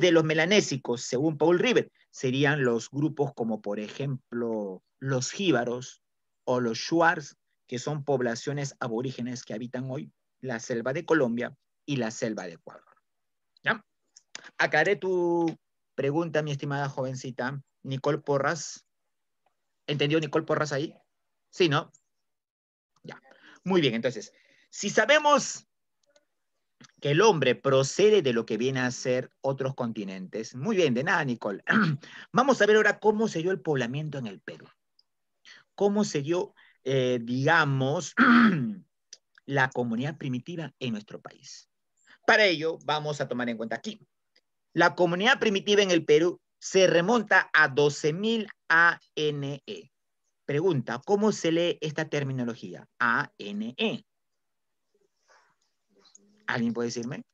de los melanésicos, según Paul River, serían los grupos como por ejemplo los jíbaros o los shuars, que son poblaciones aborígenes que habitan hoy la selva de Colombia y la selva de Ecuador. ¿Ya? tu pregunta, mi estimada jovencita Nicole Porras. ¿Entendió Nicole Porras ahí? Sí, ¿no? Ya. Muy bien, entonces, si sabemos que el hombre procede de lo que viene a ser otros continentes. Muy bien, de nada, Nicole. Vamos a ver ahora cómo se dio el poblamiento en el Perú. Cómo se dio, eh, digamos, la comunidad primitiva en nuestro país. Para ello, vamos a tomar en cuenta aquí. La comunidad primitiva en el Perú se remonta a 12.000 ANE. Pregunta, ¿cómo se lee esta terminología? ANE. ¿Alguien puede decirme?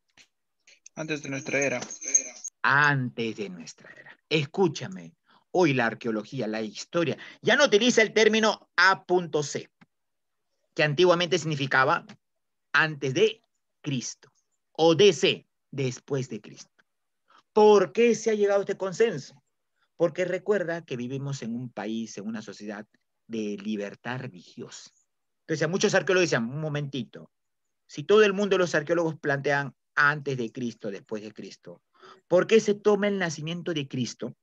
Antes de nuestra era. Antes de nuestra era. Escúchame, hoy la arqueología, la historia, ya no utiliza el término A.C, que antiguamente significaba antes de Cristo, o DC, después de Cristo. ¿Por qué se ha llegado a este consenso? Porque recuerda que vivimos en un país, en una sociedad de libertad religiosa. Entonces, a muchos arqueólogos decían, un momentito, si todo el mundo, los arqueólogos plantean antes de Cristo, después de Cristo, ¿por qué se toma el nacimiento de Cristo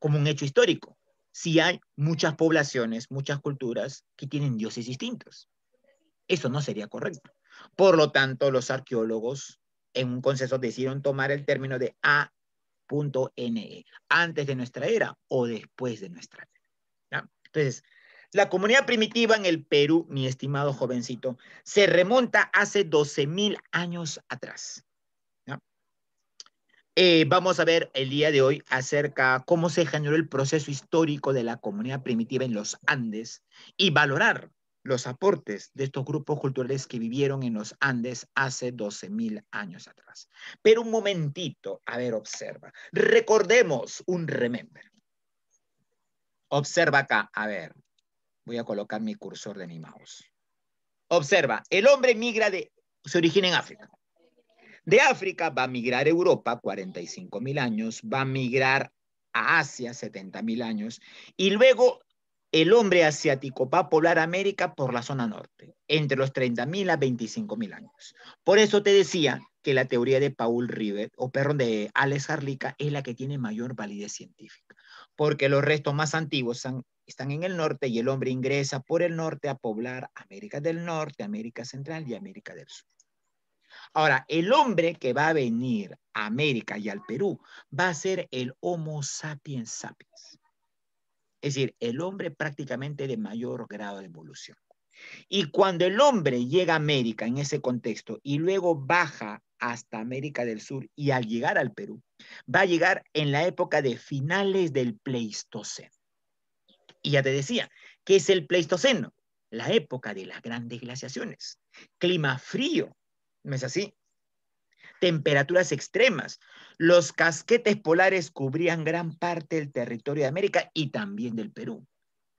como un hecho histórico? Si hay muchas poblaciones, muchas culturas que tienen dioses distintos. Eso no sería correcto. Por lo tanto, los arqueólogos en un consenso decidieron tomar el término de A.NE, antes de nuestra era o después de nuestra era. Entonces, la comunidad primitiva en el Perú, mi estimado jovencito, se remonta hace 12.000 años atrás. Eh, vamos a ver el día de hoy acerca cómo se generó el proceso histórico de la comunidad primitiva en los Andes y valorar los aportes de estos grupos culturales que vivieron en los Andes hace 12.000 años atrás. Pero un momentito, a ver, observa. Recordemos un remember. Observa acá, a ver, Voy a colocar mi cursor de mi mouse. Observa, el hombre migra de, se origina en África. De África va a migrar a Europa, 45.000 mil años, va a migrar a Asia, 70.000 años, y luego el hombre asiático va a poblar América por la zona norte, entre los 30.000 a 25.000 años. Por eso te decía que la teoría de Paul Rivet, o perdón, de Alex Harlica, es la que tiene mayor validez científica porque los restos más antiguos están, están en el norte y el hombre ingresa por el norte a poblar América del Norte, América Central y América del Sur. Ahora, el hombre que va a venir a América y al Perú va a ser el Homo sapiens sapiens. Es decir, el hombre prácticamente de mayor grado de evolución. Y cuando el hombre llega a América en ese contexto y luego baja hasta América del Sur y al llegar al Perú, va a llegar en la época de finales del Pleistoceno. Y ya te decía, ¿qué es el Pleistoceno? La época de las grandes glaciaciones, clima frío, ¿no es así? Temperaturas extremas. Los casquetes polares cubrían gran parte del territorio de América y también del Perú.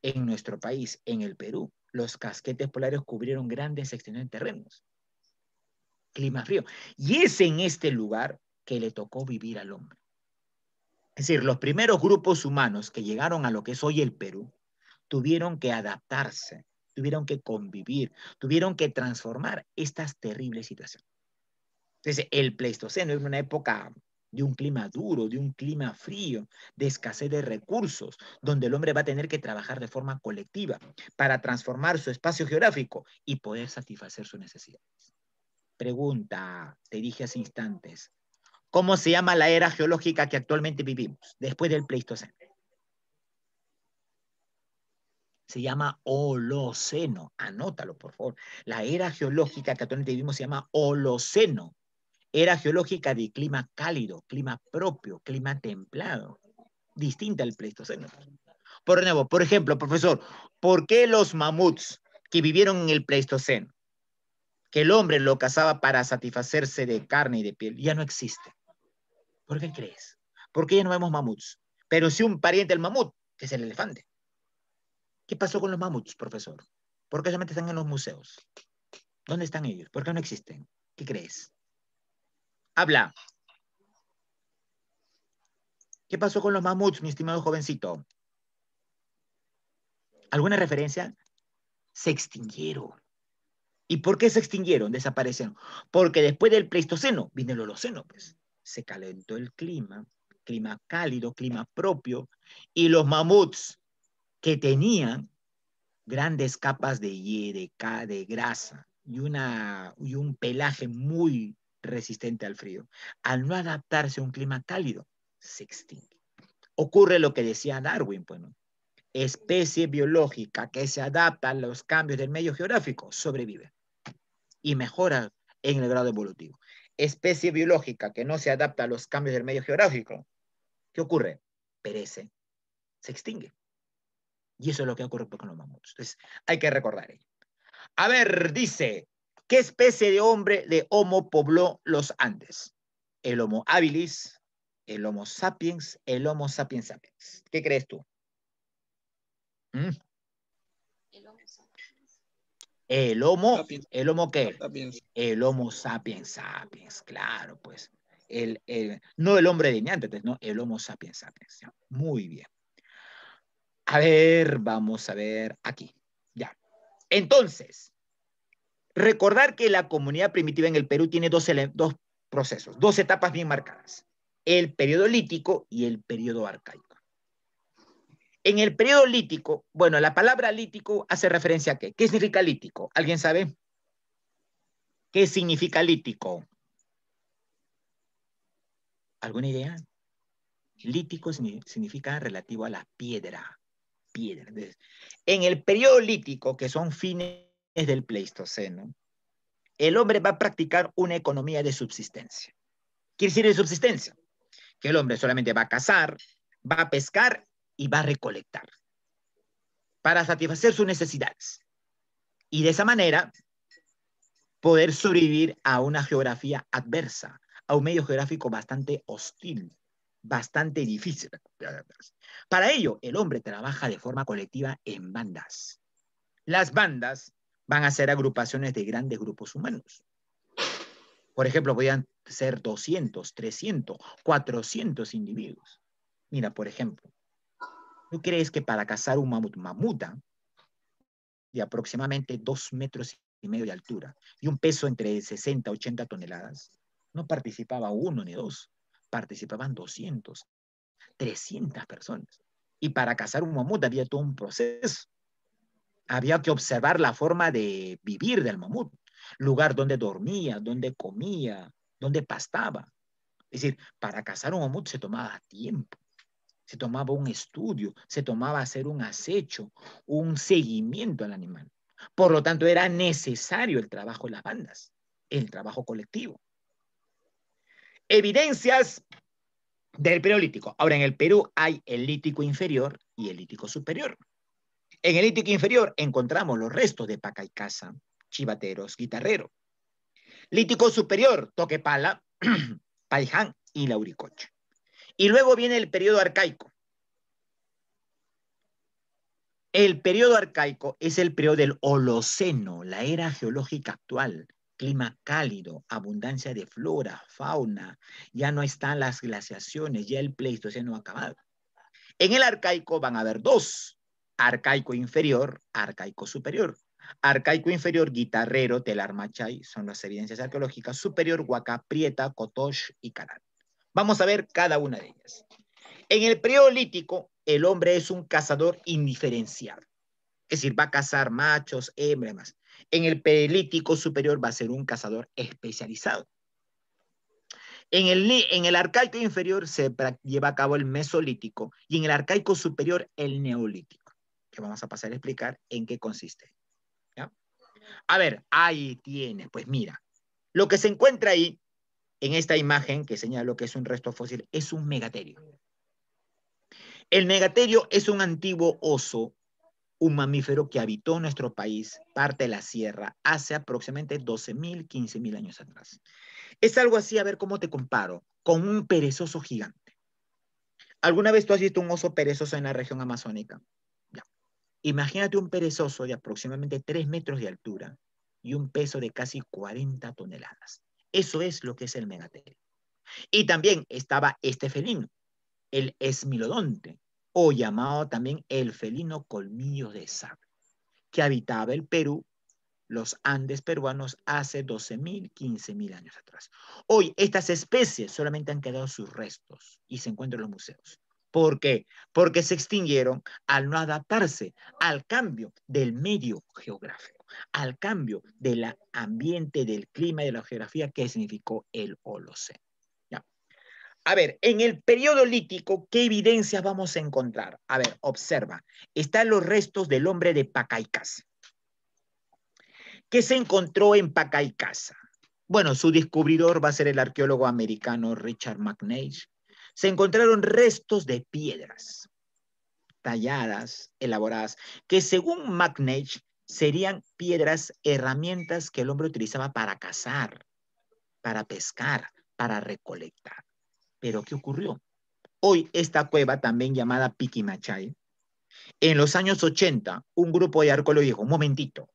En nuestro país, en el Perú, los casquetes polares cubrieron grandes extensiones de terrenos. Clima frío. Y es en este lugar que le tocó vivir al hombre. Es decir, los primeros grupos humanos que llegaron a lo que es hoy el Perú tuvieron que adaptarse, tuvieron que convivir, tuvieron que transformar estas terribles situaciones. Entonces, el Pleistoceno es una época de un clima duro, de un clima frío, de escasez de recursos, donde el hombre va a tener que trabajar de forma colectiva para transformar su espacio geográfico y poder satisfacer sus necesidades. Pregunta, te dije hace instantes, cómo se llama la era geológica que actualmente vivimos, después del Pleistoceno. Se llama Holoceno. Anótalo, por favor. La era geológica que actualmente vivimos se llama Holoceno. Era geológica de clima cálido, clima propio, clima templado. Distinta al Pleistoceno. Por nuevo, por ejemplo, profesor, ¿por qué los mamuts que vivieron en el Pleistoceno, que el hombre lo cazaba para satisfacerse de carne y de piel, ya no existen? ¿Por qué crees? Porque ya no vemos mamuts, pero si un pariente del mamut, que es el elefante. ¿Qué pasó con los mamuts, profesor? ¿Por qué solamente están en los museos? ¿Dónde están ellos? ¿Por qué no existen? ¿Qué crees? Habla. ¿Qué pasó con los mamuts, mi estimado jovencito? ¿Alguna referencia? Se extinguieron. ¿Y por qué se extinguieron, desaparecieron? Porque después del Pleistoceno vino el Holoceno, pues se calentó el clima, clima cálido, clima propio, y los mamuts que tenían grandes capas de hielo, de grasa y, una, y un pelaje muy resistente al frío, al no adaptarse a un clima cálido, se extingue. Ocurre lo que decía Darwin, bueno, especie biológica que se adapta a los cambios del medio geográfico sobrevive y mejora en el grado evolutivo especie biológica que no se adapta a los cambios del medio geográfico, ¿qué ocurre? Perece, se extingue. Y eso es lo que ocurre pues, con los mamuts. Entonces, hay que recordar ello. A ver, dice, ¿qué especie de hombre de Homo pobló los Andes? El Homo habilis, el Homo sapiens, el Homo sapiens sapiens. ¿Qué crees tú? ¿Mm? El homo, ¿el homo qué? Sapiens. El homo sapiens sapiens, claro, pues. El, no el hombre de Neandertal, no, el homo sapiens sapiens. Muy bien. A ver, vamos a ver aquí. Ya. Entonces, recordar que la comunidad primitiva en el Perú tiene dos, dos procesos, dos etapas bien marcadas. El periodo lítico y el periodo arcaico. En el periodo lítico, bueno, la palabra lítico hace referencia a qué? ¿Qué significa lítico? ¿Alguien sabe? ¿Qué significa lítico? ¿Alguna idea? Lítico significa relativo a la piedra. Piedra. en el periodo lítico, que son fines del Pleistoceno, el hombre va a practicar una economía de subsistencia. ¿Qué quiere decir de subsistencia? Que el hombre solamente va a cazar, va a pescar y va a recolectar para satisfacer sus necesidades. Y de esa manera poder sobrevivir a una geografía adversa, a un medio geográfico bastante hostil, bastante difícil. Para ello, el hombre trabaja de forma colectiva en bandas. Las bandas van a ser agrupaciones de grandes grupos humanos. Por ejemplo, Podrían ser 200, 300, 400 individuos. Mira, por ejemplo, ¿Tú crees que para cazar un mamut mamuta de aproximadamente dos metros y medio de altura y un peso entre 60 y 80 toneladas, no participaba uno ni dos, participaban 200, 300 personas. Y para cazar un mamut había todo un proceso. Había que observar la forma de vivir del mamut, lugar donde dormía, donde comía, donde pastaba. Es decir, para cazar un mamut se tomaba tiempo se tomaba un estudio, se tomaba hacer un acecho, un seguimiento al animal. Por lo tanto, era necesario el trabajo de las bandas, el trabajo colectivo. Evidencias del periolítico. Ahora, en el Perú hay el lítico inferior y el lítico superior. En el lítico inferior encontramos los restos de Pacaycasa, Chivateros, Guitarrero. Lítico superior, Toquepala, Paiján y Lauricocha. Y luego viene el periodo arcaico. El periodo arcaico es el periodo del Holoceno, la era geológica actual, clima cálido, abundancia de flora, fauna, ya no están las glaciaciones, ya el Pleistoceno ha acabado. En el arcaico van a haber dos, arcaico inferior, arcaico superior. Arcaico inferior, guitarrero, telarmachay, son las evidencias arqueológicas, superior, huaca, prieta, cotosh y Canal. Vamos a ver cada una de ellas. En el preolítico, el hombre es un cazador indiferenciado. Es decir, va a cazar machos, hembras, En el preolítico superior va a ser un cazador especializado. En el, en el arcaico inferior se lleva a cabo el mesolítico y en el arcaico superior el neolítico, que vamos a pasar a explicar en qué consiste. A ver, ahí tiene. pues mira, lo que se encuentra ahí en esta imagen que señalo que es un resto fósil, es un megaterio. El megaterio es un antiguo oso, un mamífero que habitó nuestro país, parte de la sierra, hace aproximadamente 12.000, 15.000 años atrás. Es algo así, a ver cómo te comparo, con un perezoso gigante. ¿Alguna vez tú has visto un oso perezoso en la región amazónica? Imagínate un perezoso de aproximadamente 3 metros de altura y un peso de casi 40 toneladas. Eso es lo que es el megaterio. Y también estaba este felino, el esmilodonte, o llamado también el felino colmillo de sable, que habitaba el Perú, los Andes peruanos, hace 12.000, 15.000 años atrás. Hoy estas especies solamente han quedado sus restos y se encuentran en los museos. ¿Por qué? Porque se extinguieron al no adaptarse al cambio del medio geográfico al cambio del ambiente, del clima y de la geografía que significó el Holoceno. A ver, en el periodo lítico, ¿qué evidencias vamos a encontrar? A ver, observa. Están los restos del hombre de Pacaicas. ¿Qué se encontró en Pacaicasa? Bueno, su descubridor va a ser el arqueólogo americano Richard McNeish. Se encontraron restos de piedras talladas, elaboradas, que según McNeish serían piedras, herramientas que el hombre utilizaba para cazar, para pescar, para recolectar. Pero ¿qué ocurrió? Hoy esta cueva, también llamada Piquimachay, en los años 80, un grupo de arqueólogos dijo, un momentito,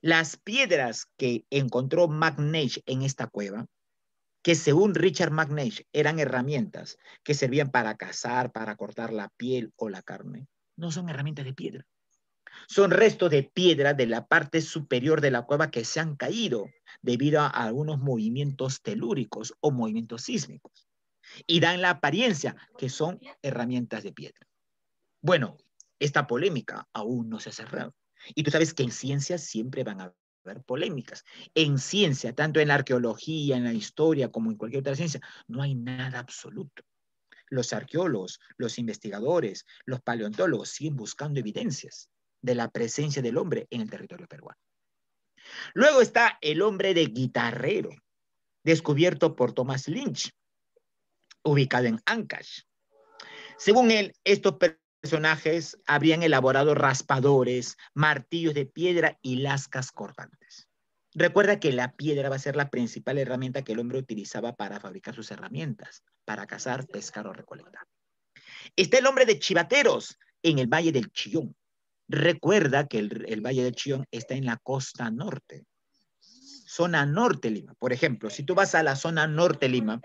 las piedras que encontró McNeish en esta cueva, que según Richard McNeish eran herramientas que servían para cazar, para cortar la piel o la carne, no son herramientas de piedra. Son restos de piedra de la parte superior de la cueva que se han caído debido a algunos movimientos telúricos o movimientos sísmicos y dan la apariencia que son herramientas de piedra. Bueno, esta polémica aún no se ha cerrado. Y tú sabes que en ciencia siempre van a haber polémicas. En ciencia, tanto en la arqueología, en la historia, como en cualquier otra ciencia, no hay nada absoluto. Los arqueólogos, los investigadores, los paleontólogos siguen buscando evidencias de la presencia del hombre en el territorio peruano. Luego está el hombre de guitarrero, descubierto por Thomas Lynch, ubicado en Ancash. Según él, estos personajes habrían elaborado raspadores, martillos de piedra y lascas cortantes. Recuerda que la piedra va a ser la principal herramienta que el hombre utilizaba para fabricar sus herramientas, para cazar, pescar o recolectar. Está el hombre de chivateros en el Valle del Chillón, Recuerda que el, Valle del Chillón está en la costa norte, zona norte Lima. Por ejemplo, si tú vas a la zona norte Lima,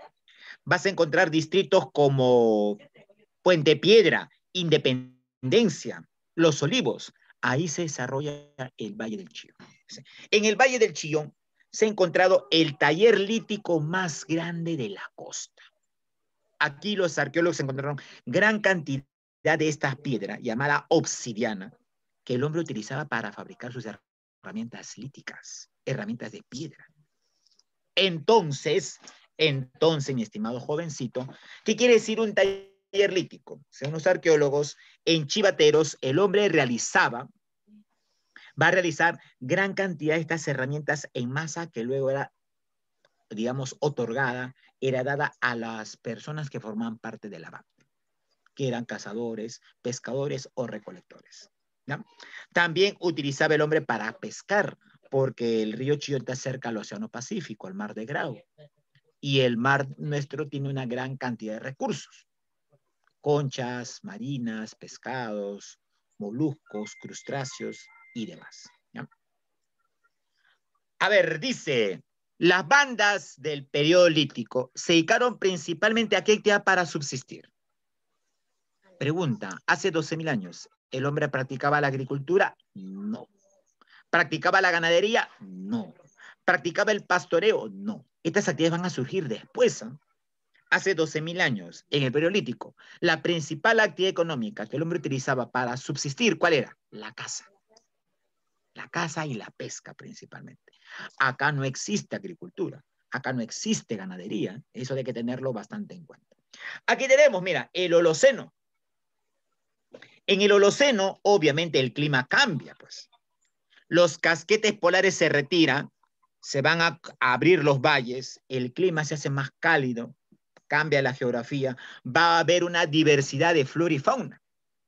vas a encontrar distritos como Puente Piedra, Independencia, Los Olivos. Ahí se desarrolla el Valle del Chillón. En el Valle del Chillón se ha encontrado el taller lítico más grande de la costa. Aquí los arqueólogos encontraron gran cantidad de estas piedras llamada obsidiana que el hombre utilizaba para fabricar sus herramientas líticas, herramientas de piedra. Entonces, entonces, mi estimado jovencito, ¿qué quiere decir un taller lítico? Según los arqueólogos, en Chivateros, el hombre realizaba, va a realizar gran cantidad de estas herramientas en masa que luego era, digamos, otorgada, era dada a las personas que formaban parte de la banda, que eran cazadores, pescadores o recolectores. También utilizaba el hombre para pescar, porque el río Chillón está cerca al Océano Pacífico, al Mar de Grau. Y el mar nuestro tiene una gran cantidad de recursos. Conchas, marinas, pescados, moluscos, crustáceos y demás. A ver, dice, las bandas del periodo lítico se dedicaron principalmente a qué para subsistir. Pregunta, hace 12.000 años, ¿El hombre practicaba la agricultura? No. ¿Practicaba la ganadería? No. ¿Practicaba el pastoreo? No. Estas actividades van a surgir después. ¿ah? Hace 12.000 años, en el Paleolítico, la principal actividad económica que el hombre utilizaba para subsistir, ¿cuál era? La caza. La caza y la pesca principalmente. Acá no existe agricultura, acá no existe ganadería, ¿eh? eso hay que tenerlo bastante en cuenta. Aquí tenemos, mira, el Holoceno, en el Holoceno, obviamente, el clima cambia, pues. Los casquetes polares se retiran, se van a abrir los valles, el clima se hace más cálido, cambia la geografía, va a haber una diversidad de flora y fauna.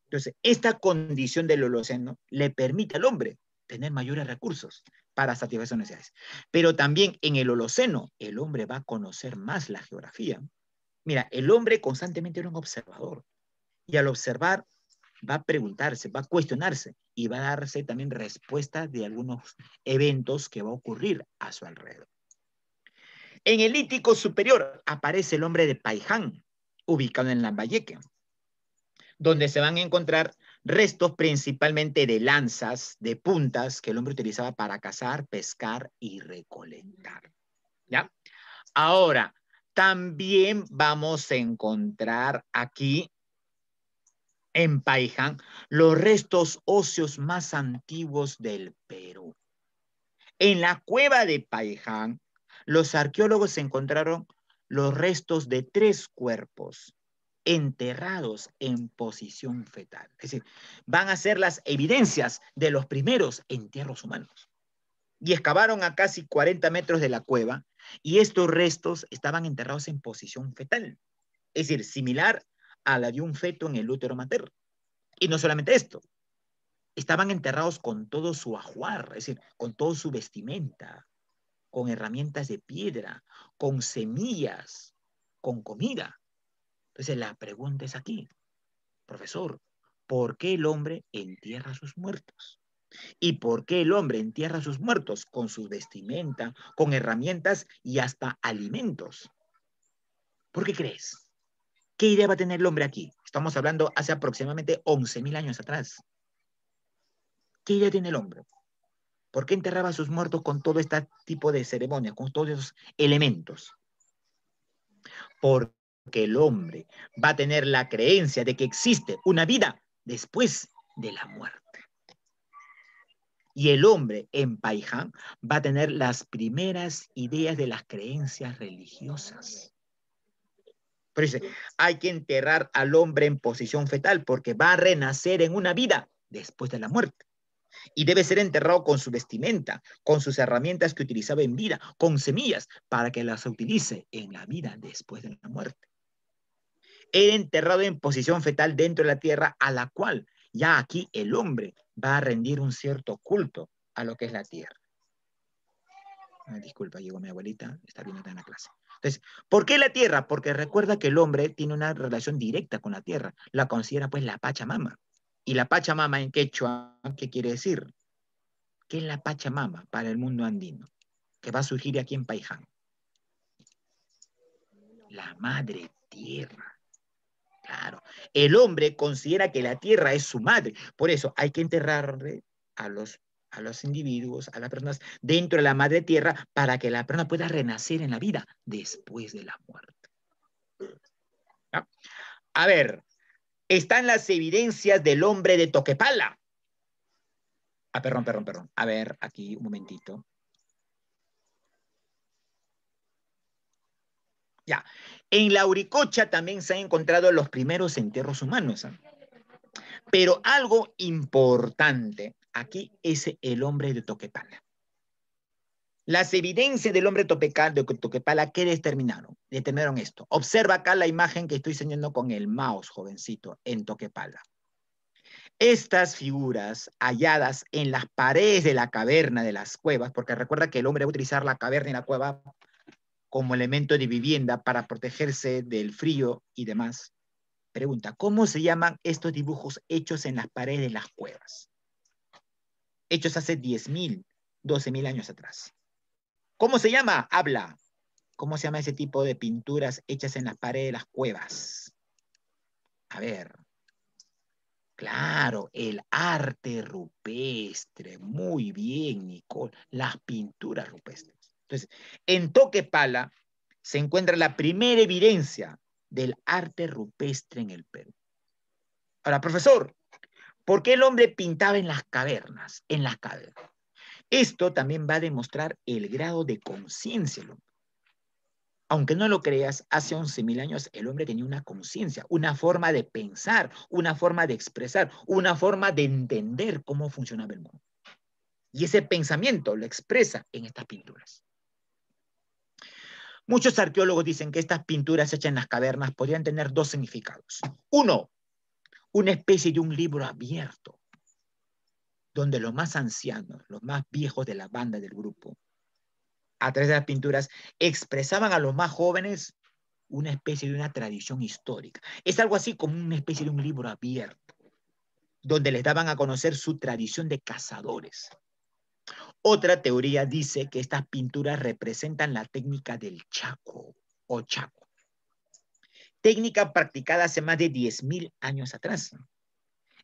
Entonces, esta condición del Holoceno le permite al hombre tener mayores recursos para satisfacer sus necesidades. Pero también en el Holoceno, el hombre va a conocer más la geografía. Mira, el hombre constantemente era un observador y al observar va a preguntarse, va a cuestionarse y va a darse también respuesta de algunos eventos que va a ocurrir a su alrededor. En el Lítico superior aparece el hombre de Paiján, ubicado en Lambayeque, donde se van a encontrar restos principalmente de lanzas, de puntas que el hombre utilizaba para cazar, pescar y recolectar. ¿Ya? Ahora, también vamos a encontrar aquí en Paiján, los restos óseos más antiguos del Perú. En la cueva de Paiján, los arqueólogos encontraron los restos de tres cuerpos enterrados en posición fetal. Es decir, van a ser las evidencias de los primeros entierros humanos. Y excavaron a casi 40 metros de la cueva y estos restos estaban enterrados en posición fetal. Es decir, similar a la de un feto en el útero materno. Y no solamente esto, estaban enterrados con todo su ajuar, es decir, con toda su vestimenta, con herramientas de piedra, con semillas, con comida. Entonces la pregunta es aquí, profesor, ¿por qué el hombre entierra a sus muertos? ¿Y por qué el hombre entierra a sus muertos con su vestimenta, con herramientas y hasta alimentos? ¿Por qué crees? ¿Qué idea va a tener el hombre aquí? Estamos hablando hace aproximadamente 11.000 años atrás. ¿Qué idea tiene el hombre? ¿Por qué enterraba a sus muertos con todo este tipo de ceremonias, con todos esos elementos? Porque el hombre va a tener la creencia de que existe una vida después de la muerte. Y el hombre en Paiján va a tener las primeras ideas de las creencias religiosas. Pero dice, hay que enterrar al hombre en posición fetal porque va a renacer en una vida después de la muerte. Y debe ser enterrado con su vestimenta, con sus herramientas que utilizaba en vida, con semillas, para que las utilice en la vida después de la muerte. Era enterrado en posición fetal dentro de la tierra a la cual ya aquí el hombre va a rendir un cierto culto a lo que es la tierra disculpa, llegó mi abuelita, está viendo en la clase. Entonces, ¿por qué la tierra? Porque recuerda que el hombre tiene una relación directa con la tierra. La considera pues la Pachamama. Y la Pachamama en quechua, ¿qué quiere decir? ¿Qué es la Pachamama para el mundo andino? Que va a surgir aquí en Paiján. La madre tierra. Claro. El hombre considera que la tierra es su madre. Por eso hay que enterrarle a los a los individuos, a las personas dentro de la madre tierra para que la persona pueda renacer en la vida después de la muerte. A ver, están las evidencias del hombre de Toquepala. Ah, perdón, perdón, perdón. A ver, aquí un momentito. Ya. En la Uricocha también se han encontrado los primeros entierros humanos. ¿eh? Pero algo importante, Aquí es el hombre de Toquepala. Las evidencias del hombre de Toquepala, ¿qué determinaron? Determinaron esto. Observa acá la imagen que estoy enseñando con el mouse, jovencito, en Toquepala. Estas figuras halladas en las paredes de la caverna, de las cuevas, porque recuerda que el hombre va a utilizar la caverna y la cueva como elemento de vivienda para protegerse del frío y demás. Pregunta, ¿cómo se llaman estos dibujos hechos en las paredes de las cuevas? hechos hace 10.000, 12.000 años atrás. ¿Cómo se llama? Habla. ¿Cómo se llama ese tipo de pinturas hechas en las paredes de las cuevas? A ver. Claro, el arte rupestre. Muy bien, Nicole. Las pinturas rupestres. Entonces, en Toquepala se encuentra la primera evidencia del arte rupestre en el Perú. Ahora, profesor, ¿Por qué el hombre pintaba en las cavernas? En las cavernas. Esto también va a demostrar el grado de conciencia del hombre. Aunque no lo creas, hace 11.000 años el hombre tenía una conciencia, una forma de pensar, una forma de expresar, una forma de entender cómo funcionaba el mundo. Y ese pensamiento lo expresa en estas pinturas. Muchos arqueólogos dicen que estas pinturas hechas en las cavernas podrían tener dos significados. Uno, una especie de un libro abierto, donde los más ancianos, los más viejos de la banda del grupo, a través de las pinturas, expresaban a los más jóvenes una especie de una tradición histórica. Es algo así como una especie de un libro abierto, donde les daban a conocer su tradición de cazadores. Otra teoría dice que estas pinturas representan la técnica del chaco o chaco técnica practicada hace más de 10.000 años atrás.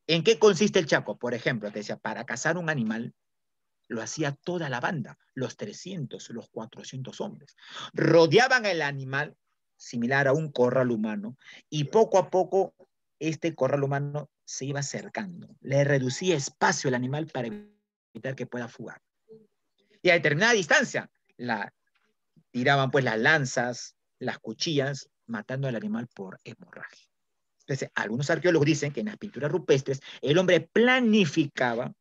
¿En qué consiste el chaco? Por ejemplo, te decía, para cazar un animal lo hacía toda la banda, los 300, los 400 hombres. Rodeaban el animal similar a un corral humano y poco a poco este corral humano se iba acercando, le reducía espacio al animal para evitar que pueda fugar. Y a determinada distancia la tiraban pues las lanzas, las cuchillas matando al animal por hemorragia. Entonces, algunos arqueólogos dicen que en las pinturas rupestres el hombre planificaba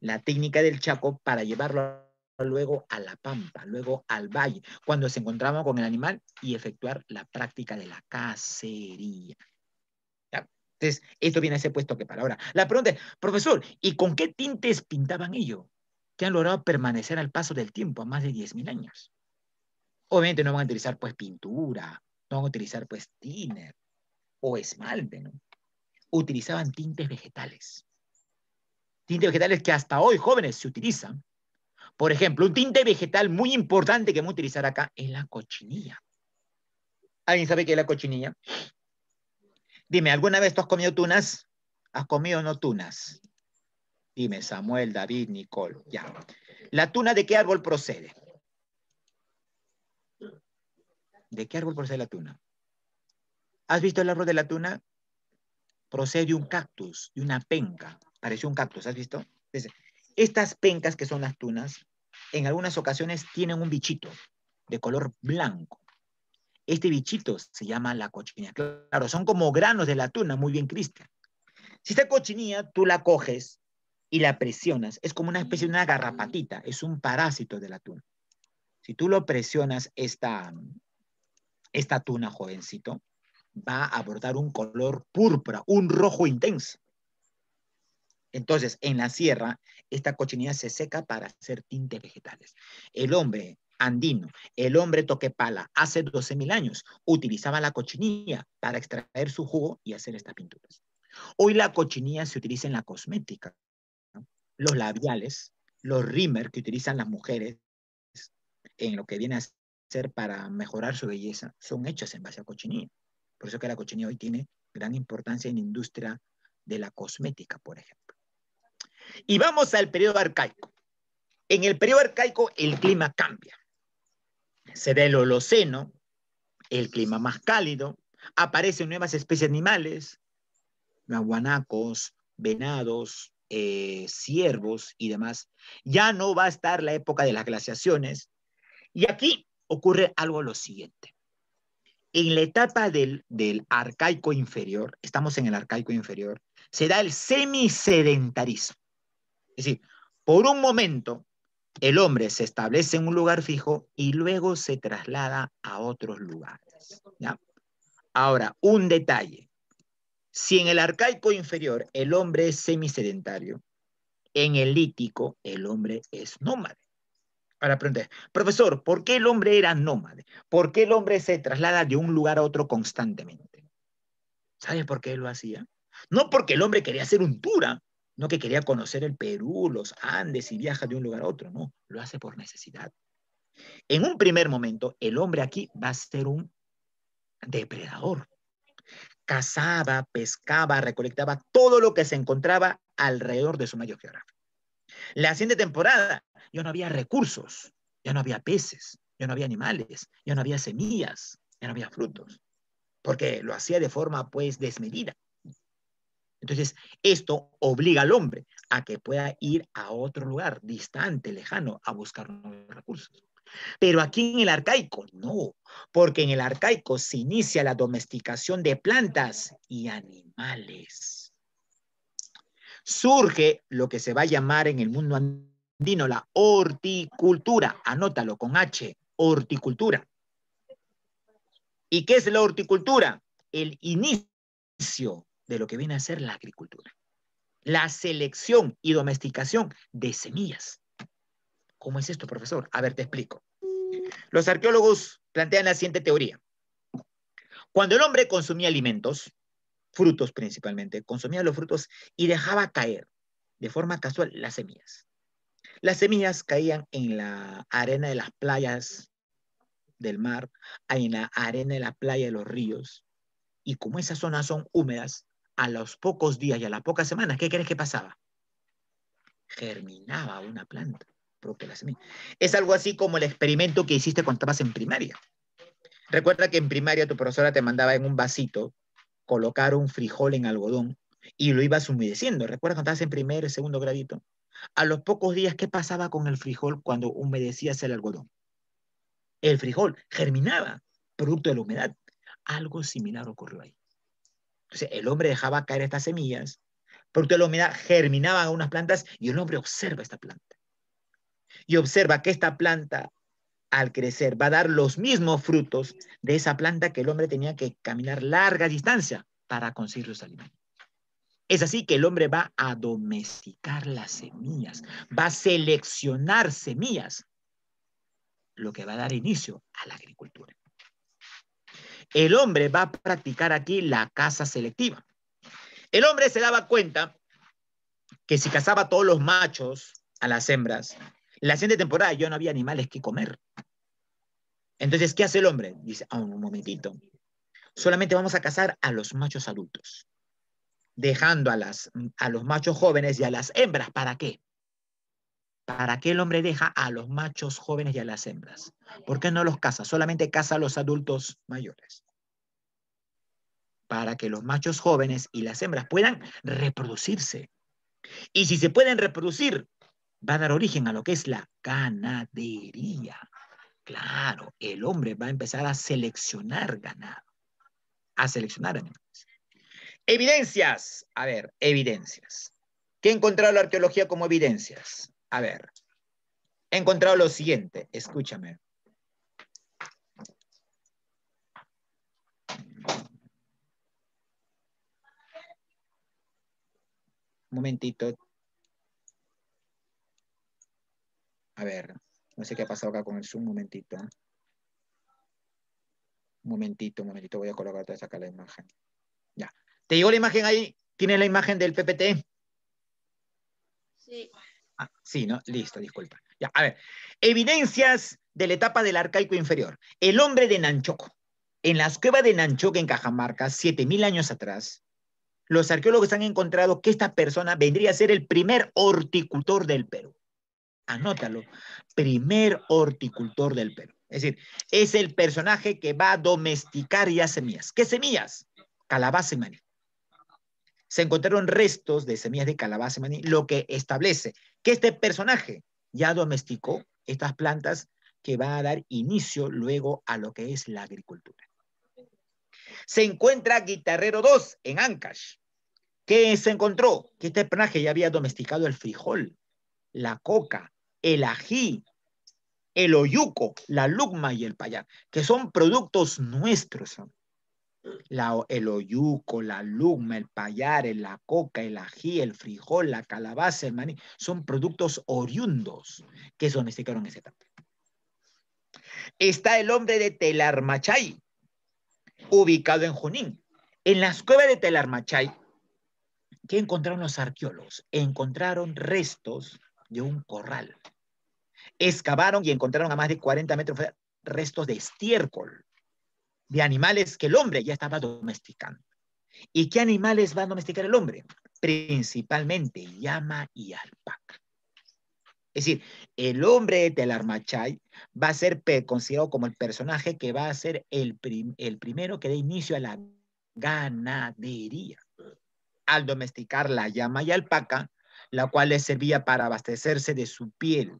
la técnica del chaco para llevarlo luego a la pampa, luego al valle, cuando se encontraba con el animal y efectuar la práctica de la cacería. Entonces, esto viene a ser puesto que para ahora. La pregunta es, profesor, ¿y con qué tintes pintaban ellos? Que han logrado permanecer al paso del tiempo, a más de 10.000 años. Obviamente no van a utilizar pues pintura, van a utilizar pues tinner o esmalte, ¿no? Utilizaban tintes vegetales. Tintes vegetales que hasta hoy jóvenes se utilizan. Por ejemplo, un tinte vegetal muy importante que vamos a utilizar acá es la cochinilla. ¿Alguien sabe qué es la cochinilla? Dime, ¿alguna vez tú has comido tunas? ¿Has comido no tunas? Dime, Samuel, David, Nicole, ya. ¿La tuna de qué árbol procede? ¿De qué árbol procede la tuna? ¿Has visto el árbol de la tuna? Procede de un cactus, de una penca. Pareció un cactus, ¿has visto? estas pencas que son las tunas, en algunas ocasiones tienen un bichito de color blanco. Este bichito se llama la cochinilla. Claro, son como granos de la tuna, muy bien, Cristian. Si esta cochinilla tú la coges y la presionas, es como una especie de una garrapatita, es un parásito de la tuna. Si tú lo presionas, esta, esta tuna, jovencito, va a abordar un color púrpura, un rojo intenso. Entonces, en la sierra, esta cochinilla se seca para hacer tintes vegetales. El hombre andino, el hombre toquepala, hace 12.000 años, utilizaba la cochinilla para extraer su jugo y hacer estas pinturas. Hoy la cochinilla se utiliza en la cosmética, los labiales, los rimer que utilizan las mujeres en lo que viene a para mejorar su belleza son hechas en base a cochinilla. Por eso que la cochinilla hoy tiene gran importancia en industria de la cosmética, por ejemplo. Y vamos al periodo arcaico. En el periodo arcaico el clima cambia. Se Será el Holoceno, el clima más cálido, aparecen nuevas especies animales, guanacos, venados, eh, ciervos y demás. Ya no va a estar la época de las glaciaciones. Y aquí ocurre algo lo siguiente. En la etapa del, del arcaico inferior, estamos en el arcaico inferior, se da el semisedentarismo. Es decir, por un momento el hombre se establece en un lugar fijo y luego se traslada a otros lugares. Ahora, un detalle. Si en el arcaico inferior el hombre es semisedentario, en el lítico el hombre es nómade para aprender. Profesor, ¿por qué el hombre era nómade? ¿Por qué el hombre se traslada de un lugar a otro constantemente? ¿Sabes por qué lo hacía? No porque el hombre quería ser un pura ¿ah? no que quería conocer el Perú, los Andes y viaja de un lugar a otro, no, lo hace por necesidad. En un primer momento, el hombre aquí va a ser un depredador. Cazaba, pescaba, recolectaba todo lo que se encontraba alrededor de su medio geográfico. La siguiente temporada, ya no había recursos, ya no había peces, ya no había animales, ya no había semillas, ya no había frutos, porque lo hacía de forma pues desmedida. Entonces, esto obliga al hombre a que pueda ir a otro lugar distante, lejano, a buscar nuevos recursos. Pero aquí en el arcaico, no, porque en el arcaico se inicia la domesticación de plantas y animales. Surge lo que se va a llamar en el mundo Dino la horticultura, anótalo con H, horticultura. ¿Y qué es la horticultura? El inicio de lo que viene a ser la agricultura. La selección y domesticación de semillas. ¿Cómo es esto, profesor? A ver, te explico. Los arqueólogos plantean la siguiente teoría. Cuando el hombre consumía alimentos, frutos principalmente, consumía los frutos y dejaba caer de forma casual las semillas. Las semillas caían en la arena de las playas del mar, en la arena de la playa de los ríos. Y como esas zonas son húmedas, a los pocos días y a las pocas semanas, ¿qué crees que pasaba? Germinaba una planta propia la semilla. Es algo así como el experimento que hiciste cuando estabas en primaria. Recuerda que en primaria tu profesora te mandaba en un vasito colocar un frijol en algodón y lo ibas humedeciendo. ¿Recuerdas cuando estabas en primer y segundo gradito? A los pocos días, ¿qué pasaba con el frijol cuando humedecía el algodón? El frijol germinaba, producto de la humedad. Algo similar ocurrió ahí. Entonces, el hombre dejaba caer estas semillas, producto de la humedad germinaban unas plantas y el hombre observa esta planta. Y observa que esta planta, al crecer, va a dar los mismos frutos de esa planta que el hombre tenía que caminar larga distancia para conseguir los alimentos. Es así que el hombre va a domesticar las semillas, va a seleccionar semillas, lo que va a dar inicio a la agricultura. El hombre va a practicar aquí la caza selectiva. El hombre se daba cuenta que si cazaba a todos los machos, a las hembras, la siguiente temporada ya no había animales que comer. Entonces, ¿qué hace el hombre? Dice, ah, un momentito. Solamente vamos a cazar a los machos adultos dejando a, las, a los machos jóvenes y a las hembras. ¿Para qué? ¿Para qué el hombre deja a los machos jóvenes y a las hembras? ¿Por qué no los casa? Solamente caza a los adultos mayores. Para que los machos jóvenes y las hembras puedan reproducirse. Y si se pueden reproducir, va a dar origen a lo que es la ganadería. Claro, el hombre va a empezar a seleccionar ganado, a seleccionar animales. Evidencias. A ver, evidencias. ¿Qué ha encontrado la arqueología como evidencias? A ver, he encontrado lo siguiente, escúchame. Un momentito. A ver, no sé qué ha pasado acá con el Zoom, un momentito. Un momentito, un momentito, voy a colocar otra vez acá la imagen. ¿Te llegó la imagen ahí? ¿Tienes la imagen del PPT? Sí. Ah, sí, ¿no? Listo, disculpa. Ya, a ver. Evidencias de la etapa del arcaico inferior. El hombre de Nanchoco. En las cuevas de Nanchoco, en Cajamarca, 7.000 años atrás, los arqueólogos han encontrado que esta persona vendría a ser el primer horticultor del Perú. Anótalo, primer horticultor del Perú. Es decir, es el personaje que va a domesticar ya semillas. ¿Qué semillas? Calabaza y maní se encontraron restos de semillas de calabaza y maní, lo que establece que este personaje ya domesticó estas plantas que va a dar inicio luego a lo que es la agricultura. Se encuentra Guitarrero 2 en Ancash, que se encontró que este personaje ya había domesticado el frijol, la coca, el ají, el oyuco, la lugma y el payá, que son productos nuestros el oyuco, la luma, el payar, la coca, el ají, el frijol, la calabaza, el maní, son productos oriundos que se domesticaron en ese etapa. Está el hombre de Telarmachay, ubicado en Junín. En las cuevas de Telarmachay, ¿qué encontraron los arqueólogos? Encontraron restos de un corral. Excavaron y encontraron a más de 40 metros restos de estiércol de animales que el hombre ya estaba domesticando. ¿Y qué animales va a domesticar el hombre? Principalmente llama y alpaca. Es decir, el hombre del Armachay va a ser considerado como el personaje que va a ser el, el primero que dé inicio a la ganadería. Al domesticar la llama y alpaca, la cual le servía para abastecerse de su piel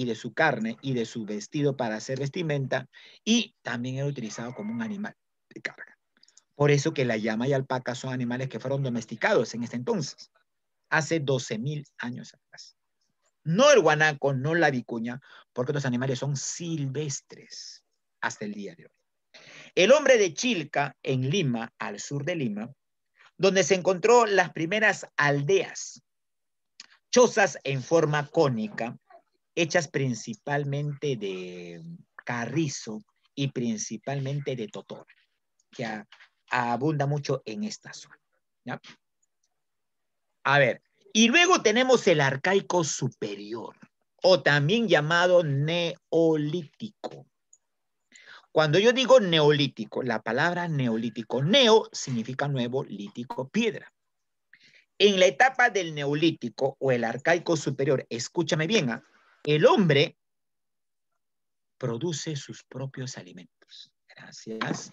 y de su carne y de su vestido para hacer vestimenta, y también era utilizado como un animal de carga. Por eso que la llama y alpaca son animales que fueron domesticados en este entonces, hace 12.000 años atrás. No el guanaco, no la vicuña, porque los animales son silvestres hasta el día de hoy. El hombre de Chilca, en Lima, al sur de Lima, donde se encontró las primeras aldeas, chozas en forma cónica, hechas principalmente de carrizo y principalmente de totora, que abunda mucho en esta zona. A ver, y luego tenemos el arcaico superior, o también llamado neolítico. Cuando yo digo neolítico, la palabra neolítico, neo significa nuevo, lítico, piedra. En la etapa del neolítico o el arcaico superior, escúchame bien, ¿ah? El hombre produce sus propios alimentos. Gracias.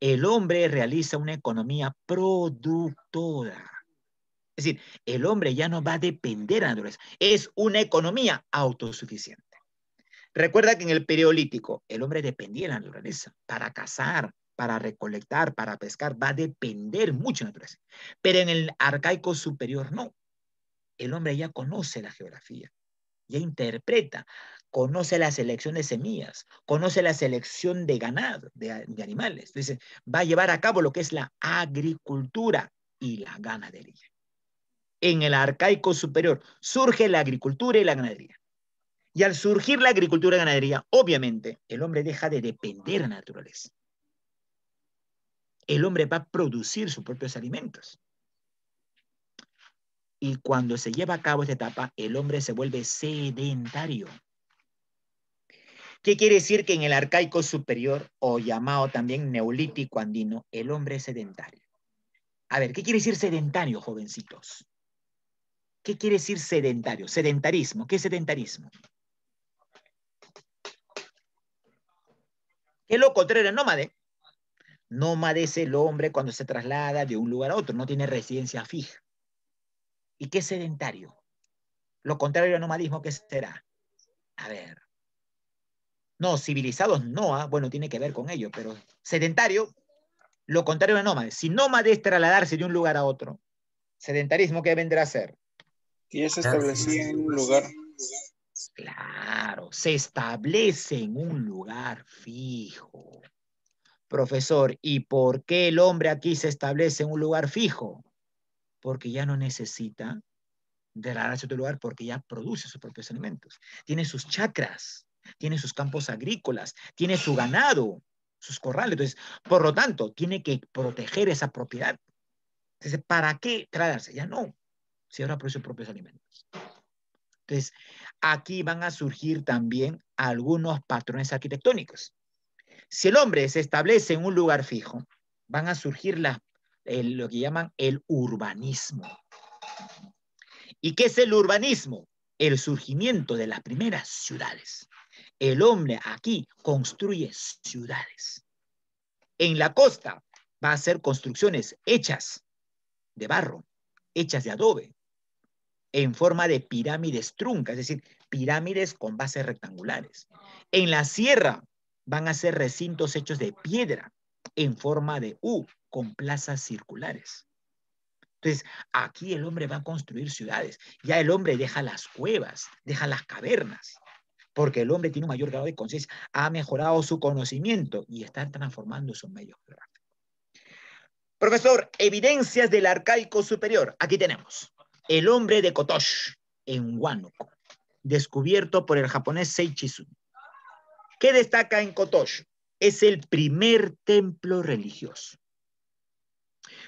El hombre realiza una economía productora. Es decir, el hombre ya no va a depender de la naturaleza. Es una economía autosuficiente. Recuerda que en el Paleolítico el hombre dependía de la naturaleza para cazar, para recolectar, para pescar. Va a depender mucho de la naturaleza. Pero en el arcaico superior no. El hombre ya conoce la geografía, ya interpreta, conoce la selección de semillas, conoce la selección de ganado, de, animales. Entonces, va a llevar a cabo lo que es la agricultura y la ganadería. En el arcaico superior surge la agricultura y la ganadería. Y al surgir la agricultura y la ganadería, obviamente, el hombre deja de depender de la naturaleza. El hombre va a producir sus propios alimentos. Y cuando se lleva a cabo esta etapa, el hombre se vuelve sedentario. ¿Qué quiere decir que en el arcaico superior, o llamado también neolítico andino, el hombre es sedentario? A ver, ¿qué quiere decir sedentario, jovencitos? ¿Qué quiere decir sedentario? Sedentarismo. ¿Qué es sedentarismo? ¿Qué loco, era nómade? Nómade es el hombre cuando se traslada de un lugar a otro, no tiene residencia fija. ¿Y qué sedentario? Lo contrario al nomadismo, ¿qué será? A ver. No, civilizados no, ¿ah? bueno, tiene que ver con ello, pero sedentario, lo contrario a nómade. Si nómade es trasladarse de un lugar a otro, sedentarismo, ¿qué vendrá a ser? Y es establecido en un lugar. Claro, se establece en un lugar fijo. Profesor, ¿y por qué el hombre aquí se establece en un lugar fijo? porque ya no necesita de la raza de lugar porque ya produce sus propios alimentos. Tiene sus chacras, tiene sus campos agrícolas, tiene su ganado, sus corrales. Entonces, por lo tanto, tiene que proteger esa propiedad. Entonces, ¿para qué traerse? Ya no. Si ahora produce sus propios alimentos. Entonces, aquí van a surgir también algunos patrones arquitectónicos. Si el hombre se establece en un lugar fijo, van a surgir las lo que llaman el urbanismo. ¿Y qué es el urbanismo? El surgimiento de las primeras ciudades. El hombre aquí construye ciudades. En la costa va a ser construcciones hechas de barro, hechas de adobe, en forma de pirámides truncas, es decir, pirámides con bases rectangulares. En la sierra van a ser recintos hechos de piedra en forma de U, con plazas circulares. Entonces, aquí el hombre va a construir ciudades. Ya el hombre deja las cuevas, deja las cavernas, porque el hombre tiene un mayor grado de conciencia, ha mejorado su conocimiento y está transformando sus medios geográfico. Profesor, evidencias del arcaico superior. Aquí tenemos el hombre de Kotosh en Huánuco, descubierto por el japonés Seichizu. ¿Qué destaca en Kotosh? Es el primer templo religioso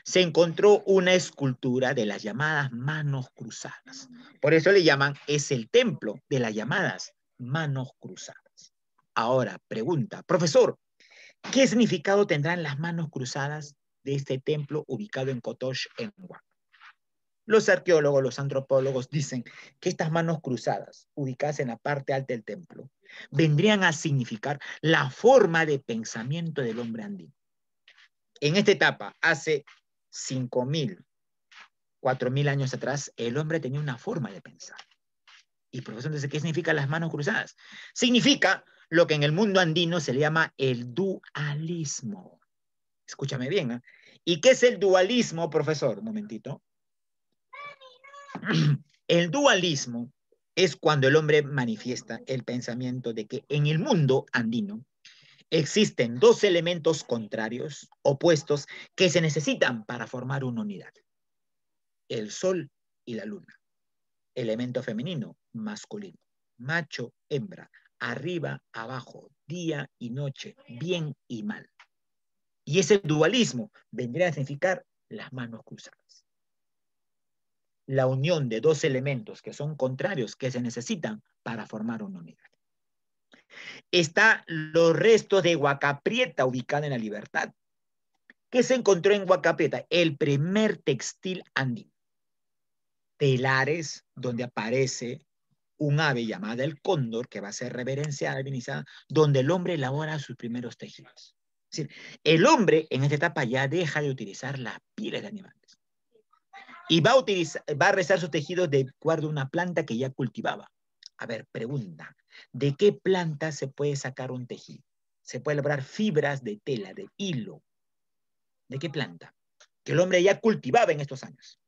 se encontró una escultura de las llamadas manos cruzadas. Por eso le llaman, es el templo de las llamadas manos cruzadas. Ahora, pregunta, profesor, ¿qué significado tendrán las manos cruzadas de este templo ubicado en Kotosh, en Huang? Los arqueólogos, los antropólogos dicen que estas manos cruzadas, ubicadas en la parte alta del templo, vendrían a significar la forma de pensamiento del hombre andino en esta etapa, hace 5.000, 4.000 años atrás, el hombre tenía una forma de pensar. Y profesor, entonces, ¿qué significa las manos cruzadas? Significa lo que en el mundo andino se le llama el dualismo. Escúchame bien. ¿eh? ¿Y qué es el dualismo, profesor? Un momentito. El dualismo es cuando el hombre manifiesta el pensamiento de que en el mundo andino Existen dos elementos contrarios, opuestos, que se necesitan para formar una unidad. El sol y la luna. Elemento femenino, masculino. Macho, hembra. Arriba, abajo. Día y noche. Bien y mal. Y ese dualismo vendría a significar las manos cruzadas. La unión de dos elementos que son contrarios, que se necesitan para formar una unidad está los restos de guacaprieta ubicada en la Libertad. ¿Qué se encontró en guacaprieta El primer textil andino. Telares donde aparece un ave llamada el cóndor, que va a ser reverenciada, divinizada, donde el hombre elabora sus primeros tejidos. Es el hombre en esta etapa ya deja de utilizar las pieles de animales y va a, utilizar, va a rezar sus tejidos de acuerdo a una planta que ya cultivaba. A ver, pregunta, de qué planta se puede sacar un tejido. Se puede elaborar fibras de tela, de hilo. ¿De qué planta? Que el hombre ya cultivaba en estos años.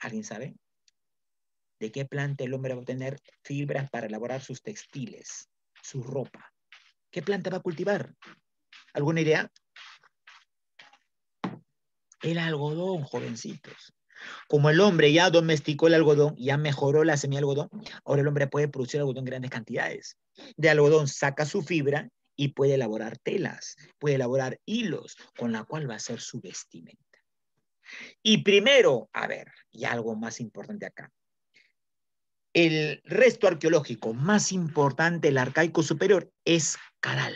¿Alguien sabe? ¿De qué planta el hombre va a obtener fibras para elaborar sus textiles, su ropa? ¿Qué planta va a cultivar? ¿Alguna idea? El algodón, jovencitos. Como el hombre ya domesticó el algodón, ya mejoró la semilla de algodón, ahora el hombre puede producir algodón en grandes cantidades. De algodón saca su fibra y puede elaborar telas, puede elaborar hilos, con la cual va a hacer su vestimenta. Y primero, a ver, y algo más importante acá. El resto arqueológico más importante del arcaico superior es Caral,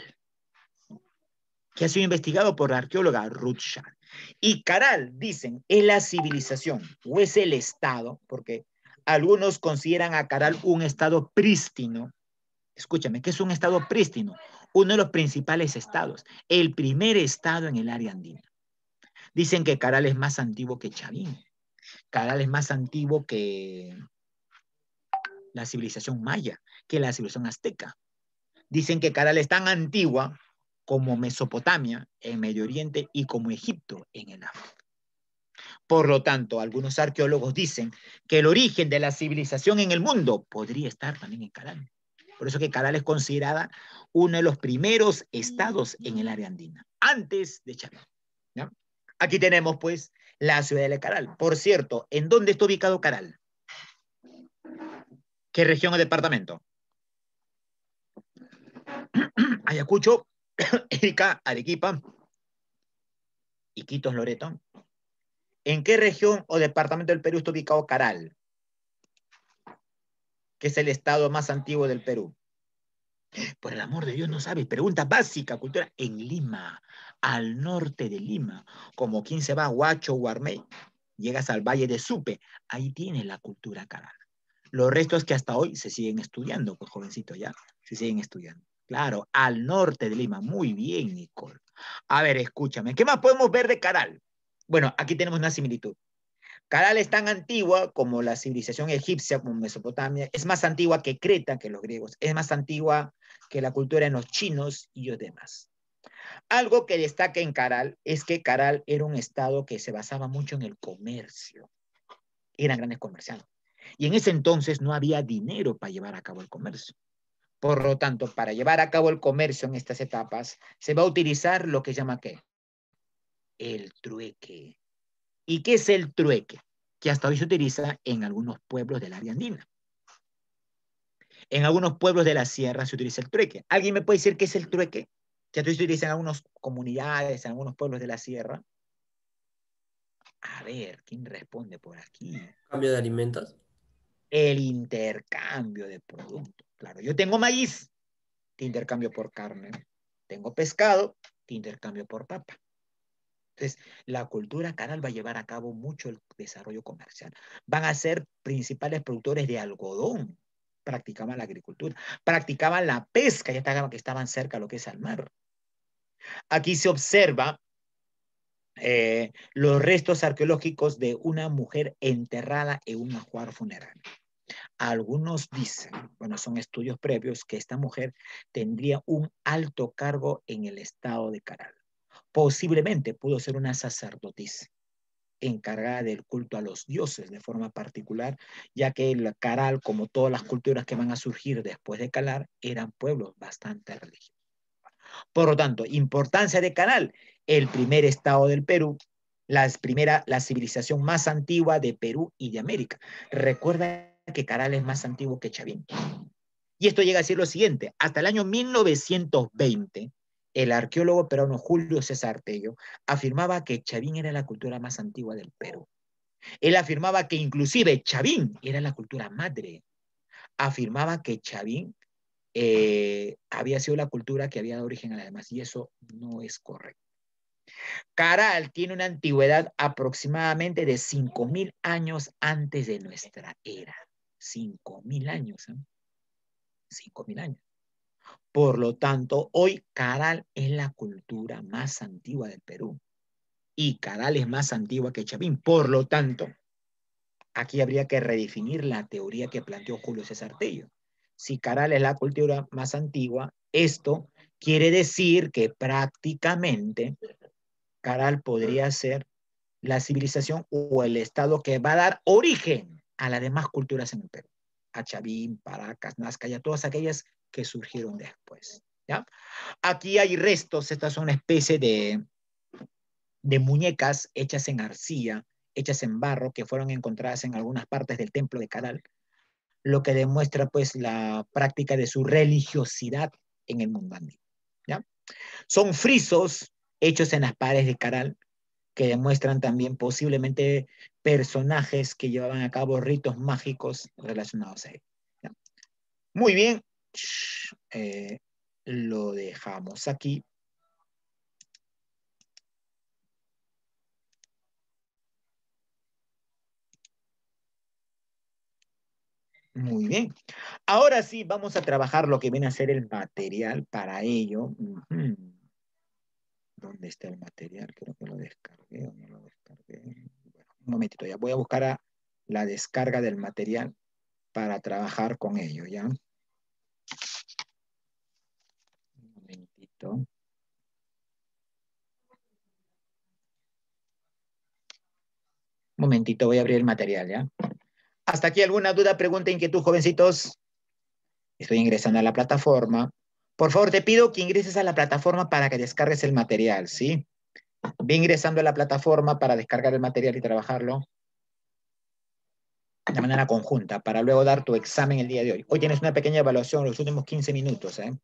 que ha sido investigado por la arqueóloga Ruth Shady. Y Caral, dicen, es la civilización o es el Estado, porque algunos consideran a Caral un Estado prístino. Escúchame, ¿qué es un Estado prístino? Uno de los principales estados, el primer estado en el área andina. Dicen que Caral es más antiguo que Chavín. Caral es más antiguo que la civilización maya, que la civilización azteca. Dicen que Caral es tan antigua como Mesopotamia en Medio Oriente y como Egipto en el África. Por lo tanto, algunos arqueólogos dicen que el origen de la civilización en el mundo podría estar también en Caral. Por eso que Caral es considerada uno de los primeros estados en el área andina, antes de Chávez. Aquí tenemos pues la ciudad de Caral. Por cierto, ¿en dónde está ubicado Caral? ¿Qué región o departamento? Ayacucho, Ica, Arequipa, Iquitos, Loreto. ¿En qué región o departamento del Perú está ubicado Caral? Que es el estado más antiguo del Perú. Por el amor de Dios, no sabes. Pregunta básica, cultura. En Lima, al norte de Lima, como quien se va a Huacho, o Guarmey, llegas al Valle de Supe. Ahí tiene la cultura Caral. Los restos que hasta hoy se siguen estudiando, pues jovencito ya, se siguen estudiando. Claro, al norte de Lima. Muy bien, Nicole. A ver, escúchame. ¿Qué más podemos ver de Caral? Bueno, aquí tenemos una similitud. Caral es tan antigua como la civilización egipcia, como Mesopotamia, es más antigua que Creta, que los griegos, es más antigua que la cultura de los chinos y los demás. Algo que destaca en Caral es que Caral era un estado que se basaba mucho en el comercio. Eran grandes comerciantes. Y en ese entonces no había dinero para llevar a cabo el comercio. Por lo tanto, para llevar a cabo el comercio en estas etapas, se va a utilizar lo que llama qué? El trueque. ¿Y qué es el trueque? Que hasta hoy se utiliza en algunos pueblos del área andina. En algunos pueblos de la sierra se utiliza el trueque. ¿Alguien me puede decir qué es el trueque? Que hasta hoy se utiliza en algunas comunidades, en algunos pueblos de la sierra. A ver, ¿quién responde por aquí? ¿Cambio de alimentos? El intercambio de productos. Claro, yo tengo maíz, te intercambio por carne. Tengo pescado, te intercambio por papa. Entonces, la cultura canal va a llevar a cabo mucho el desarrollo comercial. Van a ser principales productores de algodón. Practicaban la agricultura, practicaban la pesca, ya estaban, que estaban cerca de lo que es al mar. Aquí se observa eh, los restos arqueológicos de una mujer enterrada en un ajuar funerario. Algunos dicen, bueno, son estudios previos, que esta mujer tendría un alto cargo en el estado de Caral. Posiblemente pudo ser una sacerdotisa encargada del culto a los dioses de forma particular, ya que el Caral, como todas las culturas que van a surgir después de Calar, eran pueblos bastante religiosos. Por lo tanto, importancia de Caral, el primer estado del Perú, la, primera, la civilización más antigua de Perú y de América. Recuerda que Caral es más antiguo que Chavín. Y esto llega a decir lo siguiente, hasta el año 1920, el arqueólogo peruano Julio César Tello afirmaba que Chavín era la cultura más antigua del Perú. Él afirmaba que inclusive Chavín era la cultura madre. Afirmaba que Chavín eh, había sido la cultura que había dado origen a las demás y eso no es correcto. Caral tiene una antigüedad aproximadamente de 5.000 años antes de nuestra era. 5.000 años. ¿eh? cinco 5.000 años. Por lo tanto, hoy Caral es la cultura más antigua del Perú. Y Caral es más antigua que Chavín. Por lo tanto, aquí habría que redefinir la teoría que planteó Julio César Tello. Si Caral es la cultura más antigua, esto quiere decir que prácticamente Caral podría ser la civilización o el estado que va a dar origen a las demás culturas en el Perú, a Chavín, Paracas, Nazca y a todas aquellas que surgieron después. ¿ya? Aquí hay restos, estas son una especie de, de muñecas hechas en arcilla, hechas en barro, que fueron encontradas en algunas partes del templo de Caral, lo que demuestra pues la práctica de su religiosidad en el mundo andino. ¿ya? Son frisos hechos en las paredes de Caral, que demuestran también posiblemente personajes que llevaban a cabo ritos mágicos relacionados a él. Muy bien, eh, lo dejamos aquí. Muy bien. Ahora sí, vamos a trabajar lo que viene a ser el material para ello. ¿Dónde está el material? Creo que lo descargué o no lo descargué. Un momentito, ya voy a buscar a la descarga del material para trabajar con ello, ¿ya? Un momentito. Un momentito, voy a abrir el material, ¿ya? ¿Hasta aquí alguna duda, pregunta, inquietud, jovencitos? Estoy ingresando a la plataforma. Por favor, te pido que ingreses a la plataforma para que descargues el material, ¿sí? Ve ingresando a la plataforma para descargar el material y trabajarlo de manera conjunta para luego dar tu examen el día de hoy. Hoy tienes una pequeña evaluación, los últimos 15 minutos. ¿eh?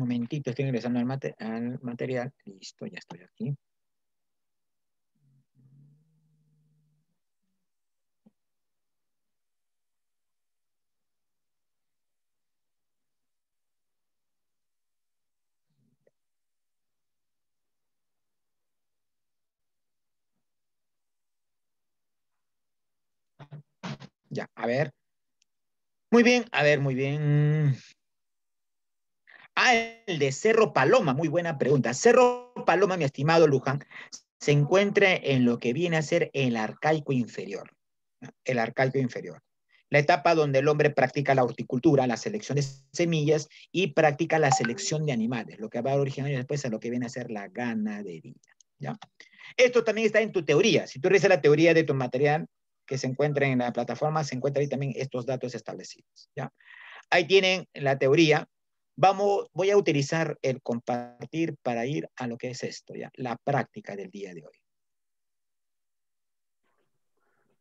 momentito, estoy ingresando al, al material. Listo, ya estoy aquí. Ya, a ver. Muy bien, a ver, muy bien el de Cerro Paloma, muy buena pregunta. Cerro Paloma, mi estimado Luján, se encuentra en lo que viene a ser el arcaico inferior. El arcaico inferior. La etapa donde el hombre practica la horticultura, la selección de semillas y practica la selección de animales, lo que va a originar después a lo que viene a ser la ganadería. ¿ya? Esto también está en tu teoría. Si tú revisas la teoría de tu material que se encuentra en la plataforma, se encuentran ahí también estos datos establecidos. ¿ya? Ahí tienen la teoría voy a utilizar el compartir para ir a lo que es esto, ya, la práctica del día de hoy.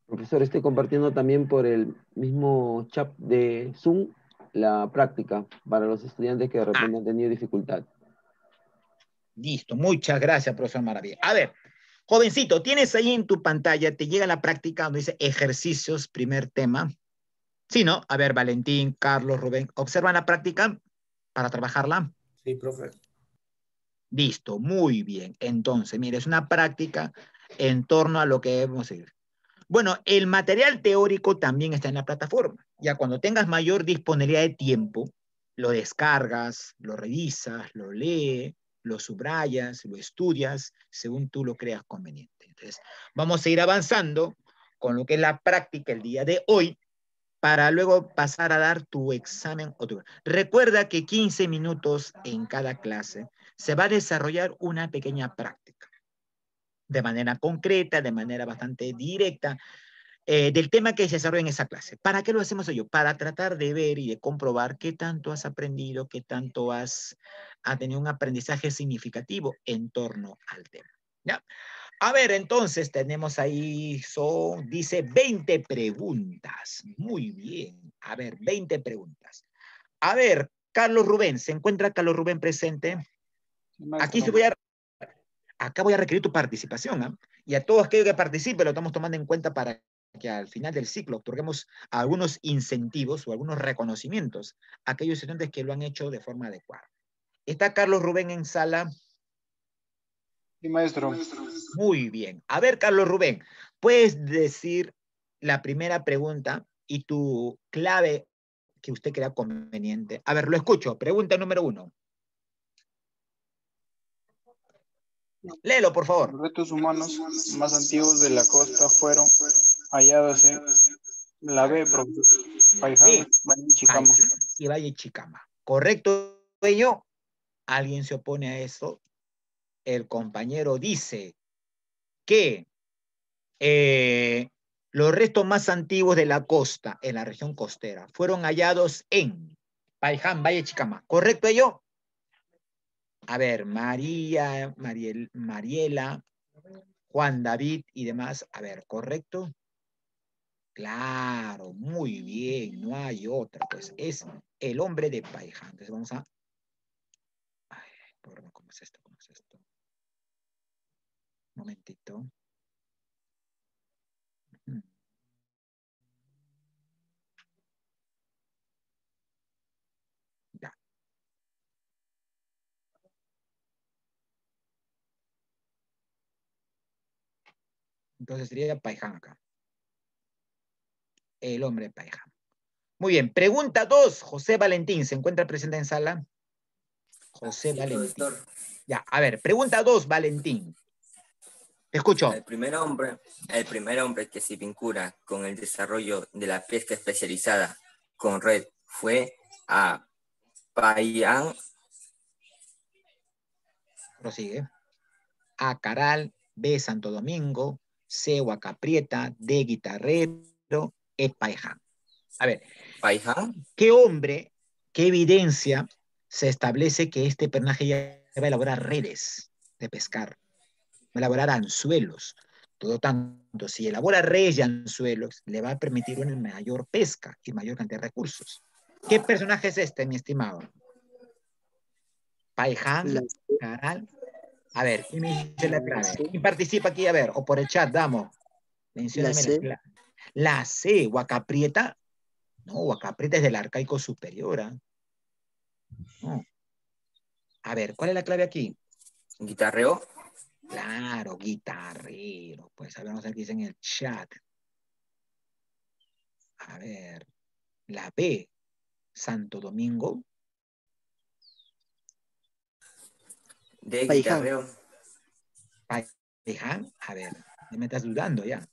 Profesor, estoy compartiendo también por el mismo chat de Zoom la práctica para los estudiantes que de ah. repente han tenido dificultad. Listo, muchas gracias, profesor Maravilla. A ver, jovencito, tienes ahí en tu pantalla, te llega la práctica donde dice ejercicios, primer tema. Sí, ¿no? A ver, Valentín, Carlos, Rubén, ¿observan la práctica? para trabajarla? Sí, profe. Listo, muy bien. Entonces, mire, es una práctica en torno a lo que debemos ir. Bueno, el material teórico también está en la plataforma. Ya cuando tengas mayor disponibilidad de tiempo, lo descargas, lo revisas, lo lees, lo subrayas, lo estudias, según tú lo creas conveniente. Entonces, vamos a ir avanzando con lo que es la práctica el día de hoy para luego pasar a dar tu examen. O tu... Recuerda que 15 minutos en cada clase se va a desarrollar una pequeña práctica, de manera concreta, de manera bastante directa, eh, del tema que se desarrolla en esa clase. ¿Para qué lo hacemos ello? Para tratar de ver y de comprobar qué tanto has aprendido, qué tanto has, has tenido un aprendizaje significativo en torno al tema. ¿ya? A ver, entonces tenemos ahí, son, dice 20 preguntas. Muy bien. A ver, 20 preguntas. A ver, Carlos Rubén, ¿se encuentra Carlos Rubén presente? Aquí se voy a, acá voy a requerir tu participación. ¿ah? Y a todos aquellos que participen lo estamos tomando en cuenta para que al final del ciclo otorguemos algunos incentivos o algunos reconocimientos a aquellos estudiantes que lo han hecho de forma adecuada. ¿Está Carlos Rubén en sala? Sí, maestro. Muy bien. A ver, Carlos Rubén, ¿puedes decir la primera pregunta y tu clave que usted crea conveniente? A ver, lo escucho. Pregunta número uno. Léelo, por favor. Los restos humanos más antiguos de la costa fueron hallados en la B, profesor. Y Valle Chicama. ¿Correcto ello? ¿Alguien se opone a eso? el compañero dice que eh, los restos más antiguos de la costa, en la región costera, fueron hallados en Paiján, Valle Chicama. ¿Correcto ello? A ver, María, Mariela, Juan David y demás. A ver, ¿correcto? Claro, muy bien, no hay otra. Pues es el hombre de Paiján. Entonces vamos a... ¿cómo es esto? momentito. Mm. Ya. Entonces sería Paiján acá. El hombre Paiján. Muy bien, pregunta 2. José Valentín, ¿se encuentra presente en sala? José Valentín. Ya, a ver, pregunta 2, Valentín. Escucho. El primer hombre, el primer hombre que se vincula con el desarrollo de la pesca especializada con red fue a Payán. Prosigue. A Caral, B. Santo Domingo, C. Huacaprieta, D. Guitarrero, es Paiján. A ver. ¿Qué hombre, qué evidencia se establece que este personaje ya va a elaborar redes de pescar? elaborar anzuelos. todo tanto, si elabora rey y anzuelos, le va a permitir una mayor pesca y mayor cantidad de recursos. ¿Qué personaje es este, mi estimado? Paiján, Caral. A ver, ¿quién participa aquí? A ver, o por el chat, damos. La C. La, C, Guacaprieta. No, Guacaprieta es del arcaico superior. ¿ah? A ver, ¿cuál es la clave aquí? Guitarreo. Claro, guitarrero. Pues a ver, vamos qué dice en el chat. A ver, la B, Santo Domingo. De guitarrero. a ver, me estás dudando ya.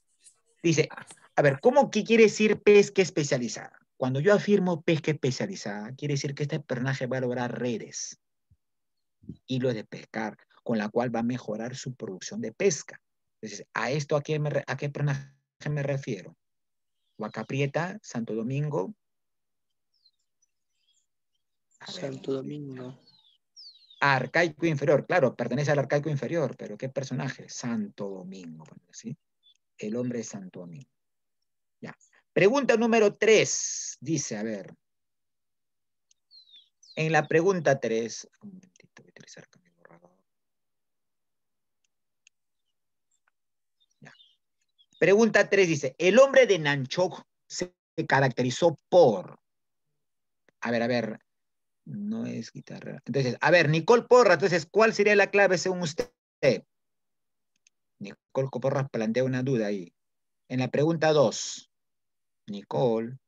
Dice, a ver, ¿cómo que quiere decir pesca especializada? Cuando yo afirmo pesca especializada, quiere decir que este personaje va a lograr redes, Y lo de pescar, con la cual va a mejorar su producción de pesca. Entonces, ¿a esto a qué, personaje me refiero? ¿Guacaprieta? Santo Domingo. Santo Domingo. Arcaico inferior, claro, pertenece al arcaico inferior, pero ¿qué personaje? Santo Domingo, El hombre es Santo Domingo. Ya. Pregunta número tres, dice, a ver. En la pregunta tres, un momentito, voy a utilizar Pregunta 3 dice, el hombre de Nanchok se caracterizó por... A ver, a ver, no es guitarra. Entonces, a ver, Nicole Porra, entonces, ¿cuál sería la clave según usted? Nicole Porra plantea una duda ahí. En la pregunta 2, Nicole.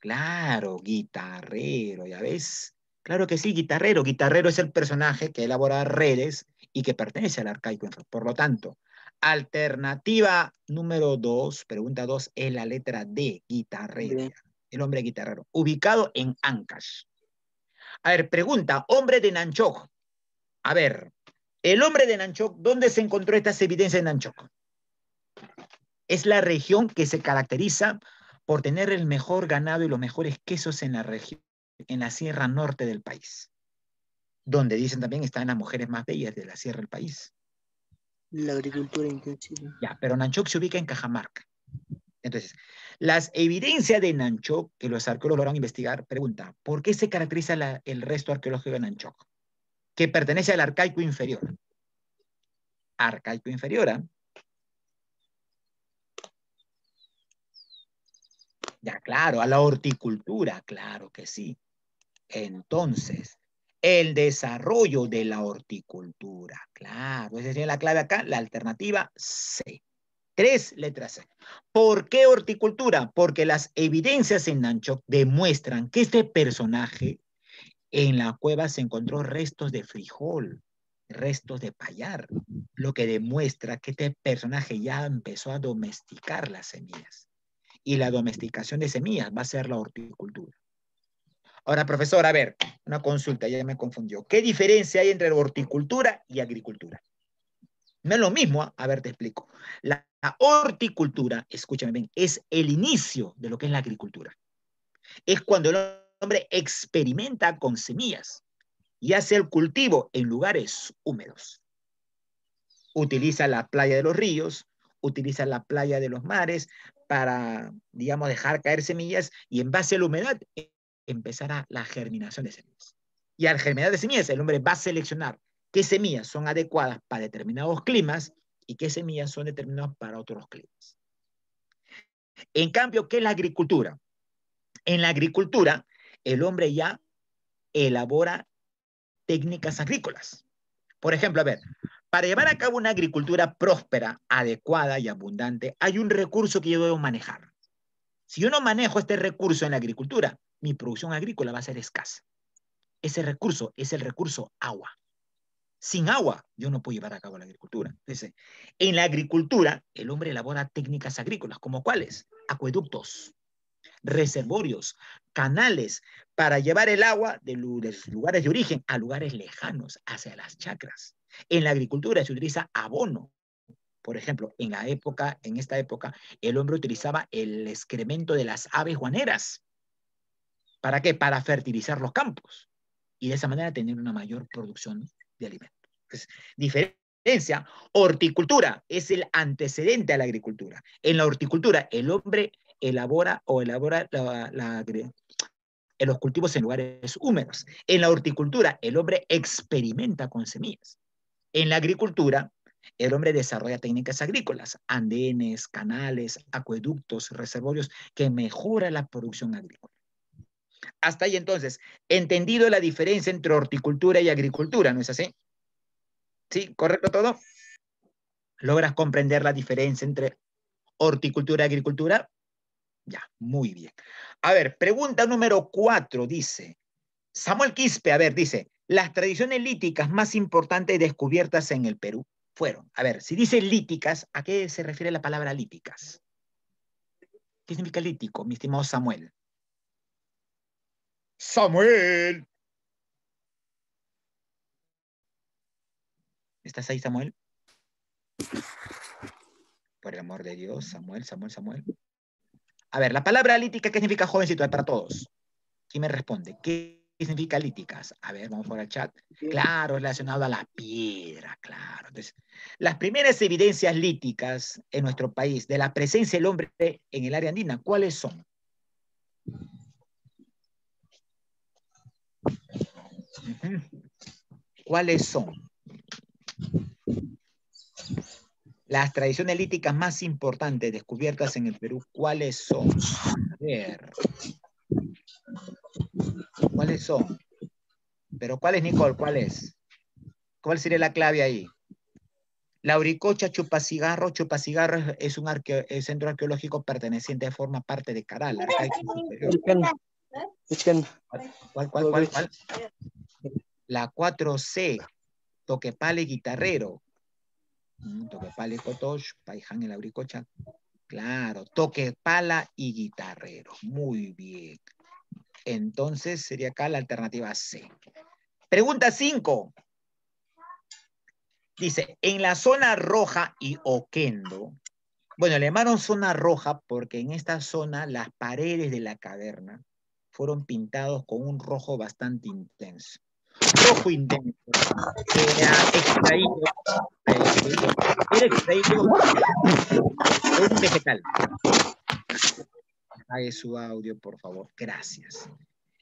Claro, guitarrero, ¿ya ves? Claro que sí, guitarrero. Guitarrero es el personaje que elabora redes y que pertenece al arcaico Por lo tanto, alternativa número dos, pregunta dos, es la letra D, guitarrera, el hombre guitarrero, ubicado en Ancash. A ver, pregunta, hombre de Nanchok. A ver, el hombre de Nanchok, ¿dónde se encontró estas evidencias en Nanchoc? Es la región que se caracteriza por tener el mejor ganado y los mejores quesos en la región, en la sierra norte del país donde dicen también están las mujeres más bellas de la sierra del país. La agricultura en intensiva. Ya, pero Nancho se ubica en Cajamarca. Entonces, las evidencias de Nancho que los arqueólogos a investigar, pregunta, ¿por qué se caracteriza el resto arqueológico de Nanchoc? Que pertenece al arcaico inferior. Arcaico inferior, ¿ah? Ya, claro, a la horticultura, claro que sí. Entonces, el desarrollo de la horticultura. Claro, esa es la clave acá, la alternativa C. Tres letras C. ¿Por qué horticultura? Porque las evidencias en ancho demuestran que este personaje en la cueva se encontró restos de frijol, restos de payar, lo que demuestra que este personaje ya empezó a domesticar las semillas. Y la domesticación de semillas va a ser la horticultura. Ahora, profesor, a ver, una consulta, ya me confundió. ¿Qué diferencia hay entre horticultura y agricultura? No es lo mismo, ¿ah? a ver, te explico. La, la horticultura, escúchame bien, es el inicio de lo que es la agricultura. Es cuando el hombre experimenta con semillas y hace el cultivo en lugares húmedos. Utiliza la playa de los ríos, utiliza la playa de los mares para, digamos, dejar caer semillas y en base a la humedad empezará la germinación de semillas. Y al germinar de semillas, el hombre va a seleccionar qué semillas son adecuadas para determinados climas y qué semillas son determinadas para otros climas. En cambio, ¿qué es la agricultura? En la agricultura, el hombre ya elabora técnicas agrícolas. Por ejemplo, a ver, para llevar a cabo una agricultura próspera, adecuada y abundante, hay un recurso que yo debo manejar. Si yo no manejo este recurso en la agricultura, mi producción agrícola va a ser escasa. Ese recurso es el recurso agua. Sin agua, yo no puedo llevar a cabo la agricultura. en la agricultura, el hombre elabora técnicas agrícolas, como cuáles? Acueductos, reservorios, canales, para llevar el agua de lugares de origen a lugares lejanos, hacia las chacras. En la agricultura se utiliza abono, por ejemplo, en la época, en esta época, el hombre utilizaba el excremento de las aves guaneras ¿Para qué? Para fertilizar los campos y de esa manera tener una mayor producción de alimentos. diferencia, horticultura es el antecedente a la agricultura. En la horticultura, el hombre elabora o elabora la, los cultivos en lugares húmedos. En la horticultura, el hombre experimenta con semillas. En la agricultura, el hombre desarrolla técnicas agrícolas, andenes, canales, acueductos, reservorios, que mejora la producción agrícola. Hasta ahí entonces, entendido la diferencia entre horticultura y agricultura, ¿no es así? ¿Sí? ¿Correcto todo? ¿Logras comprender la diferencia entre horticultura y agricultura? Ya, muy bien. A ver, pregunta número cuatro dice, Samuel Quispe, a ver, dice, las tradiciones líticas más importantes descubiertas en el Perú fueron, a ver, si dice líticas, ¿a qué se refiere la palabra líticas? ¿Qué significa lítico, mi estimado Samuel? Samuel. ¿Estás ahí, Samuel? Por el amor de Dios, Samuel, Samuel, Samuel. A ver, la palabra lítica, ¿qué significa jovencito para todos? ¿Quién me responde? ¿Qué significa líticas? A ver, vamos por el chat. Claro, relacionado a la piedra, claro. Entonces, las primeras evidencias líticas en nuestro país de la presencia del hombre en el área andina, ¿cuáles son? ¿Cuáles son? Las tradiciones líticas más importantes descubiertas en el Perú, ¿cuáles son? A ver. ¿Cuáles son? Pero ¿cuál es, Nicole? ¿Cuál es? ¿Cuál sería la clave ahí? La Chupacigarro. Chupacigarro es un centro arqueológico perteneciente, forma parte de Caral. ¿Eh? ¿Cuál, cuál, cuál? cuál? La 4C, y Guitarrero. y mm, Cotosh, mm, Paiján en la Claro, Toquepala y Guitarrero. Muy bien. Entonces sería acá la alternativa C. Pregunta 5. Dice, en la zona roja y Oquendo, bueno, le llamaron zona roja porque en esta zona las paredes de la caverna fueron pintados con un rojo bastante intenso. Rojo intenso. que extraído, era extraído eh, un vegetal. Apague su audio, por favor. Gracias.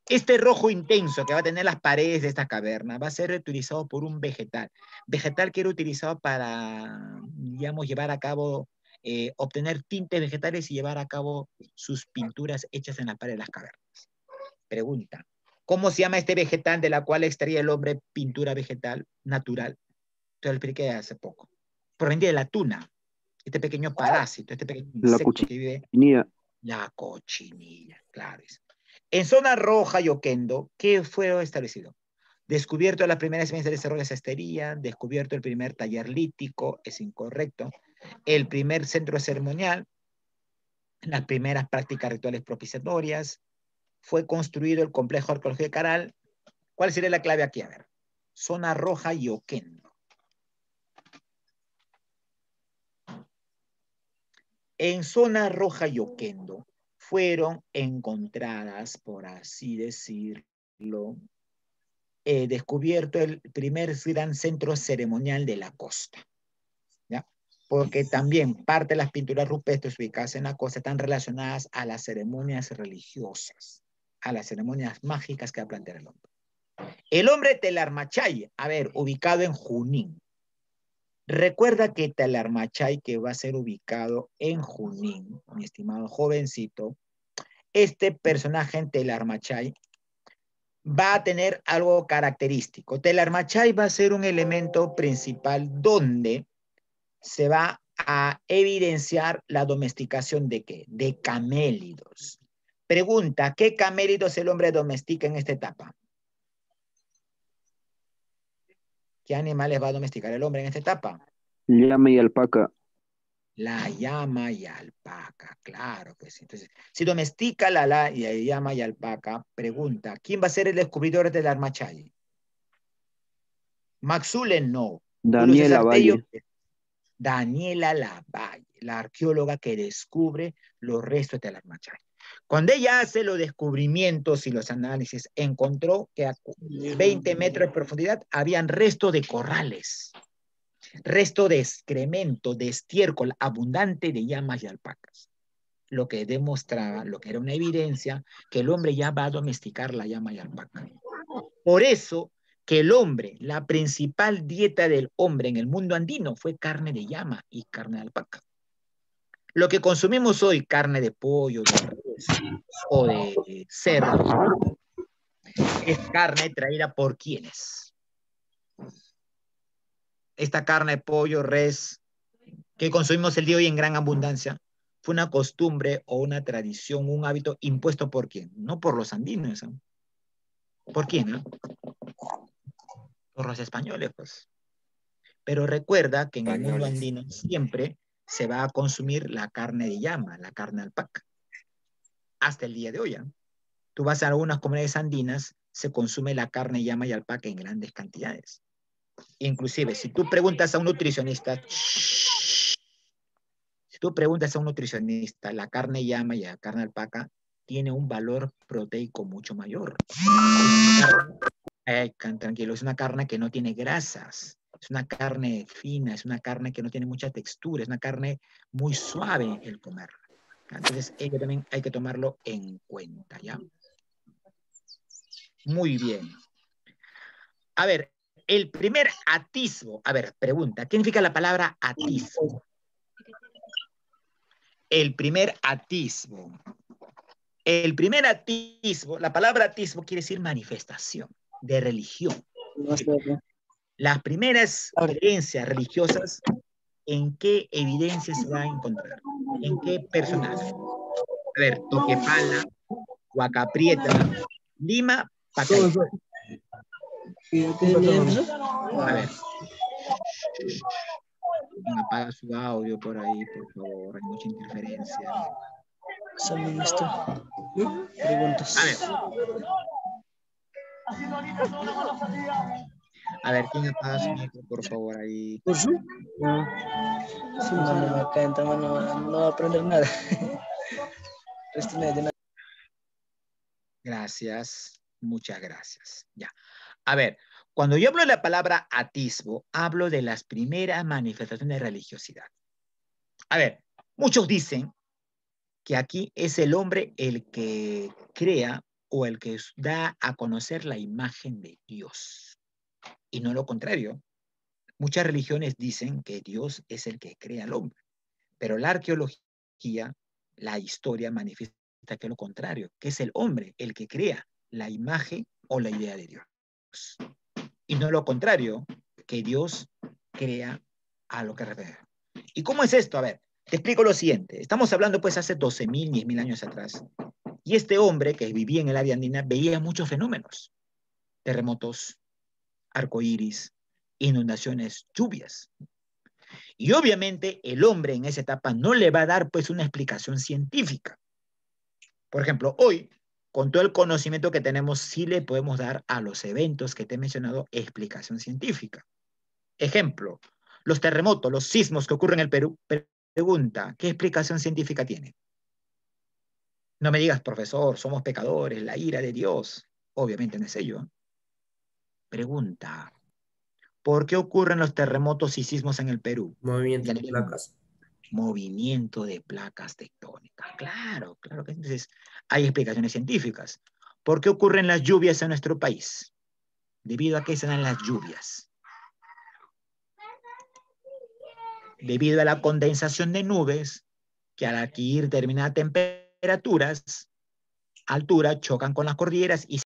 Este rojo intenso que va a tener las paredes de esta caverna va a ser utilizado por un vegetal. Vegetal que era utilizado para, digamos, llevar a cabo, eh, obtener tintes vegetales y llevar a cabo sus pinturas hechas en la pared de las cavernas. Pregunta, ¿Cómo se llama este vegetal de la cual extraía el hombre pintura vegetal natural? Te lo expliqué hace poco. Proviene de la tuna, este pequeño parásito, este pequeño la La cochinilla, claro. En zona roja y Oquendo, ¿qué fue establecido? Descubierto las primeras semillas de desarrollo de descubierto el primer taller lítico, es incorrecto, el primer centro ceremonial, las primeras prácticas rituales propiciatorias, fue construido el complejo arqueológico de Caral. ¿Cuál sería la clave aquí? A ver, zona roja y Oquendo. En zona roja y Oquendo fueron encontradas, por así decirlo, eh, descubierto el primer gran centro ceremonial de la costa. ¿ya? Porque también parte de las pinturas rupestres ubicadas en la costa están relacionadas a las ceremonias religiosas a las ceremonias mágicas que va a plantear el hombre. El hombre Telarmachay, a ver, ubicado en Junín. Recuerda que Telarmachay, que va a ser ubicado en Junín, mi estimado jovencito, este personaje en Telarmachay va a tener algo característico. Telarmachay va a ser un elemento principal donde se va a evidenciar la domesticación de qué? De camélidos. Pregunta, ¿qué caméritos el hombre domestica en esta etapa? ¿Qué animales va a domesticar el hombre en esta etapa? Llama y alpaca. La llama y alpaca, claro que sí. Entonces, si domestica la, la y llama y alpaca, pregunta, ¿quién va a ser el descubridor del armachay? ¿Maxulen? no. Daniela Valle. Daniela Lavalle, la arqueóloga que descubre los restos del armachay. Cuando ella hace los descubrimientos y los análisis, encontró que a 20 metros de profundidad habían restos de corrales, restos de excremento, de estiércol abundante de llamas y alpacas, lo que demostraba, lo que era una evidencia, que el hombre ya va a domesticar la llama y alpaca. Por eso que el hombre, la principal dieta del hombre en el mundo andino fue carne de llama y carne de alpaca. Lo que consumimos hoy, carne de pollo, de o de cerdo, es carne traída por quienes. Esta carne, de pollo, res, que consumimos el día de hoy en gran abundancia, fue una costumbre o una tradición, un hábito impuesto por quién? No por los andinos. ¿eh? ¿Por quién? No? Eh? Por los españoles, pues. Pero recuerda que en el mundo andino siempre se va a consumir la carne de llama, la carne alpaca. Hasta el día de hoy. ¿ah? Tú vas a algunas comunidades andinas, se consume la carne llama y alpaca en grandes cantidades. Inclusive, si tú preguntas a un nutricionista, si tú preguntas a un nutricionista, la carne llama y la carne alpaca tiene un valor proteico mucho mayor. Eh, tranquilo, es una carne que no tiene grasas, es una carne fina, es una carne que no tiene mucha textura, es una carne muy suave el comer. Entonces, ello también hay que tomarlo en cuenta, ¿ya? Muy bien. A ver, el primer atisbo, a ver, pregunta, ¿qué significa la palabra atisbo? El primer atisbo. El primer atisbo, la palabra atisbo quiere decir manifestación de religión las primeras creencias religiosas, ¿en qué evidencia se va a encontrar? ¿En qué personaje? A ver, Toquepala, Huacaprieta, Lima, Pacay. A ver. Apaga su audio por ahí, por favor, hay mucha interferencia. Salud, esto. Preguntas. A ver. A ver, ¿quién apaga su micro, por favor? Ahí. Pues sí, no, acá entra, no, no va a aprender pues nada. Gracias, muchas gracias. Ya. A ver, cuando yo hablo de la palabra atisbo, hablo de las primeras manifestaciones de religiosidad. A ver, muchos dicen que aquí es el hombre el que crea o el que da a conocer la imagen de Dios y no lo contrario. Muchas religiones dicen que Dios es el que crea al hombre, pero la arqueología, la historia manifiesta que lo contrario, que es el hombre el que crea la imagen o la idea de Dios. Y no lo contrario, que Dios crea a lo que refiere. ¿Y cómo es esto? A ver, te explico lo siguiente. Estamos hablando pues hace 12.000, 10.000 años atrás. Y este hombre que vivía en el área andina veía muchos fenómenos. Terremotos, arcoíris, inundaciones, lluvias. Y obviamente el hombre en esa etapa no le va a dar pues una explicación científica. Por ejemplo, hoy, con todo el conocimiento que tenemos, sí le podemos dar a los eventos que te he mencionado explicación científica. Ejemplo, los terremotos, los sismos que ocurren en el Perú. Pregunta, ¿qué explicación científica tiene? No me digas, profesor, somos pecadores, la ira de Dios. Obviamente no es ello. Pregunta. ¿Por qué ocurren los terremotos y sismos en el Perú? Movimiento de placas. Movimiento de placas tectónicas. Claro, claro que entonces hay explicaciones científicas. ¿Por qué ocurren las lluvias en nuestro país? ¿Debido a qué se dan las lluvias? Debido a la condensación de nubes que al adquirir determinadas temperaturas, altura, chocan con las cordilleras y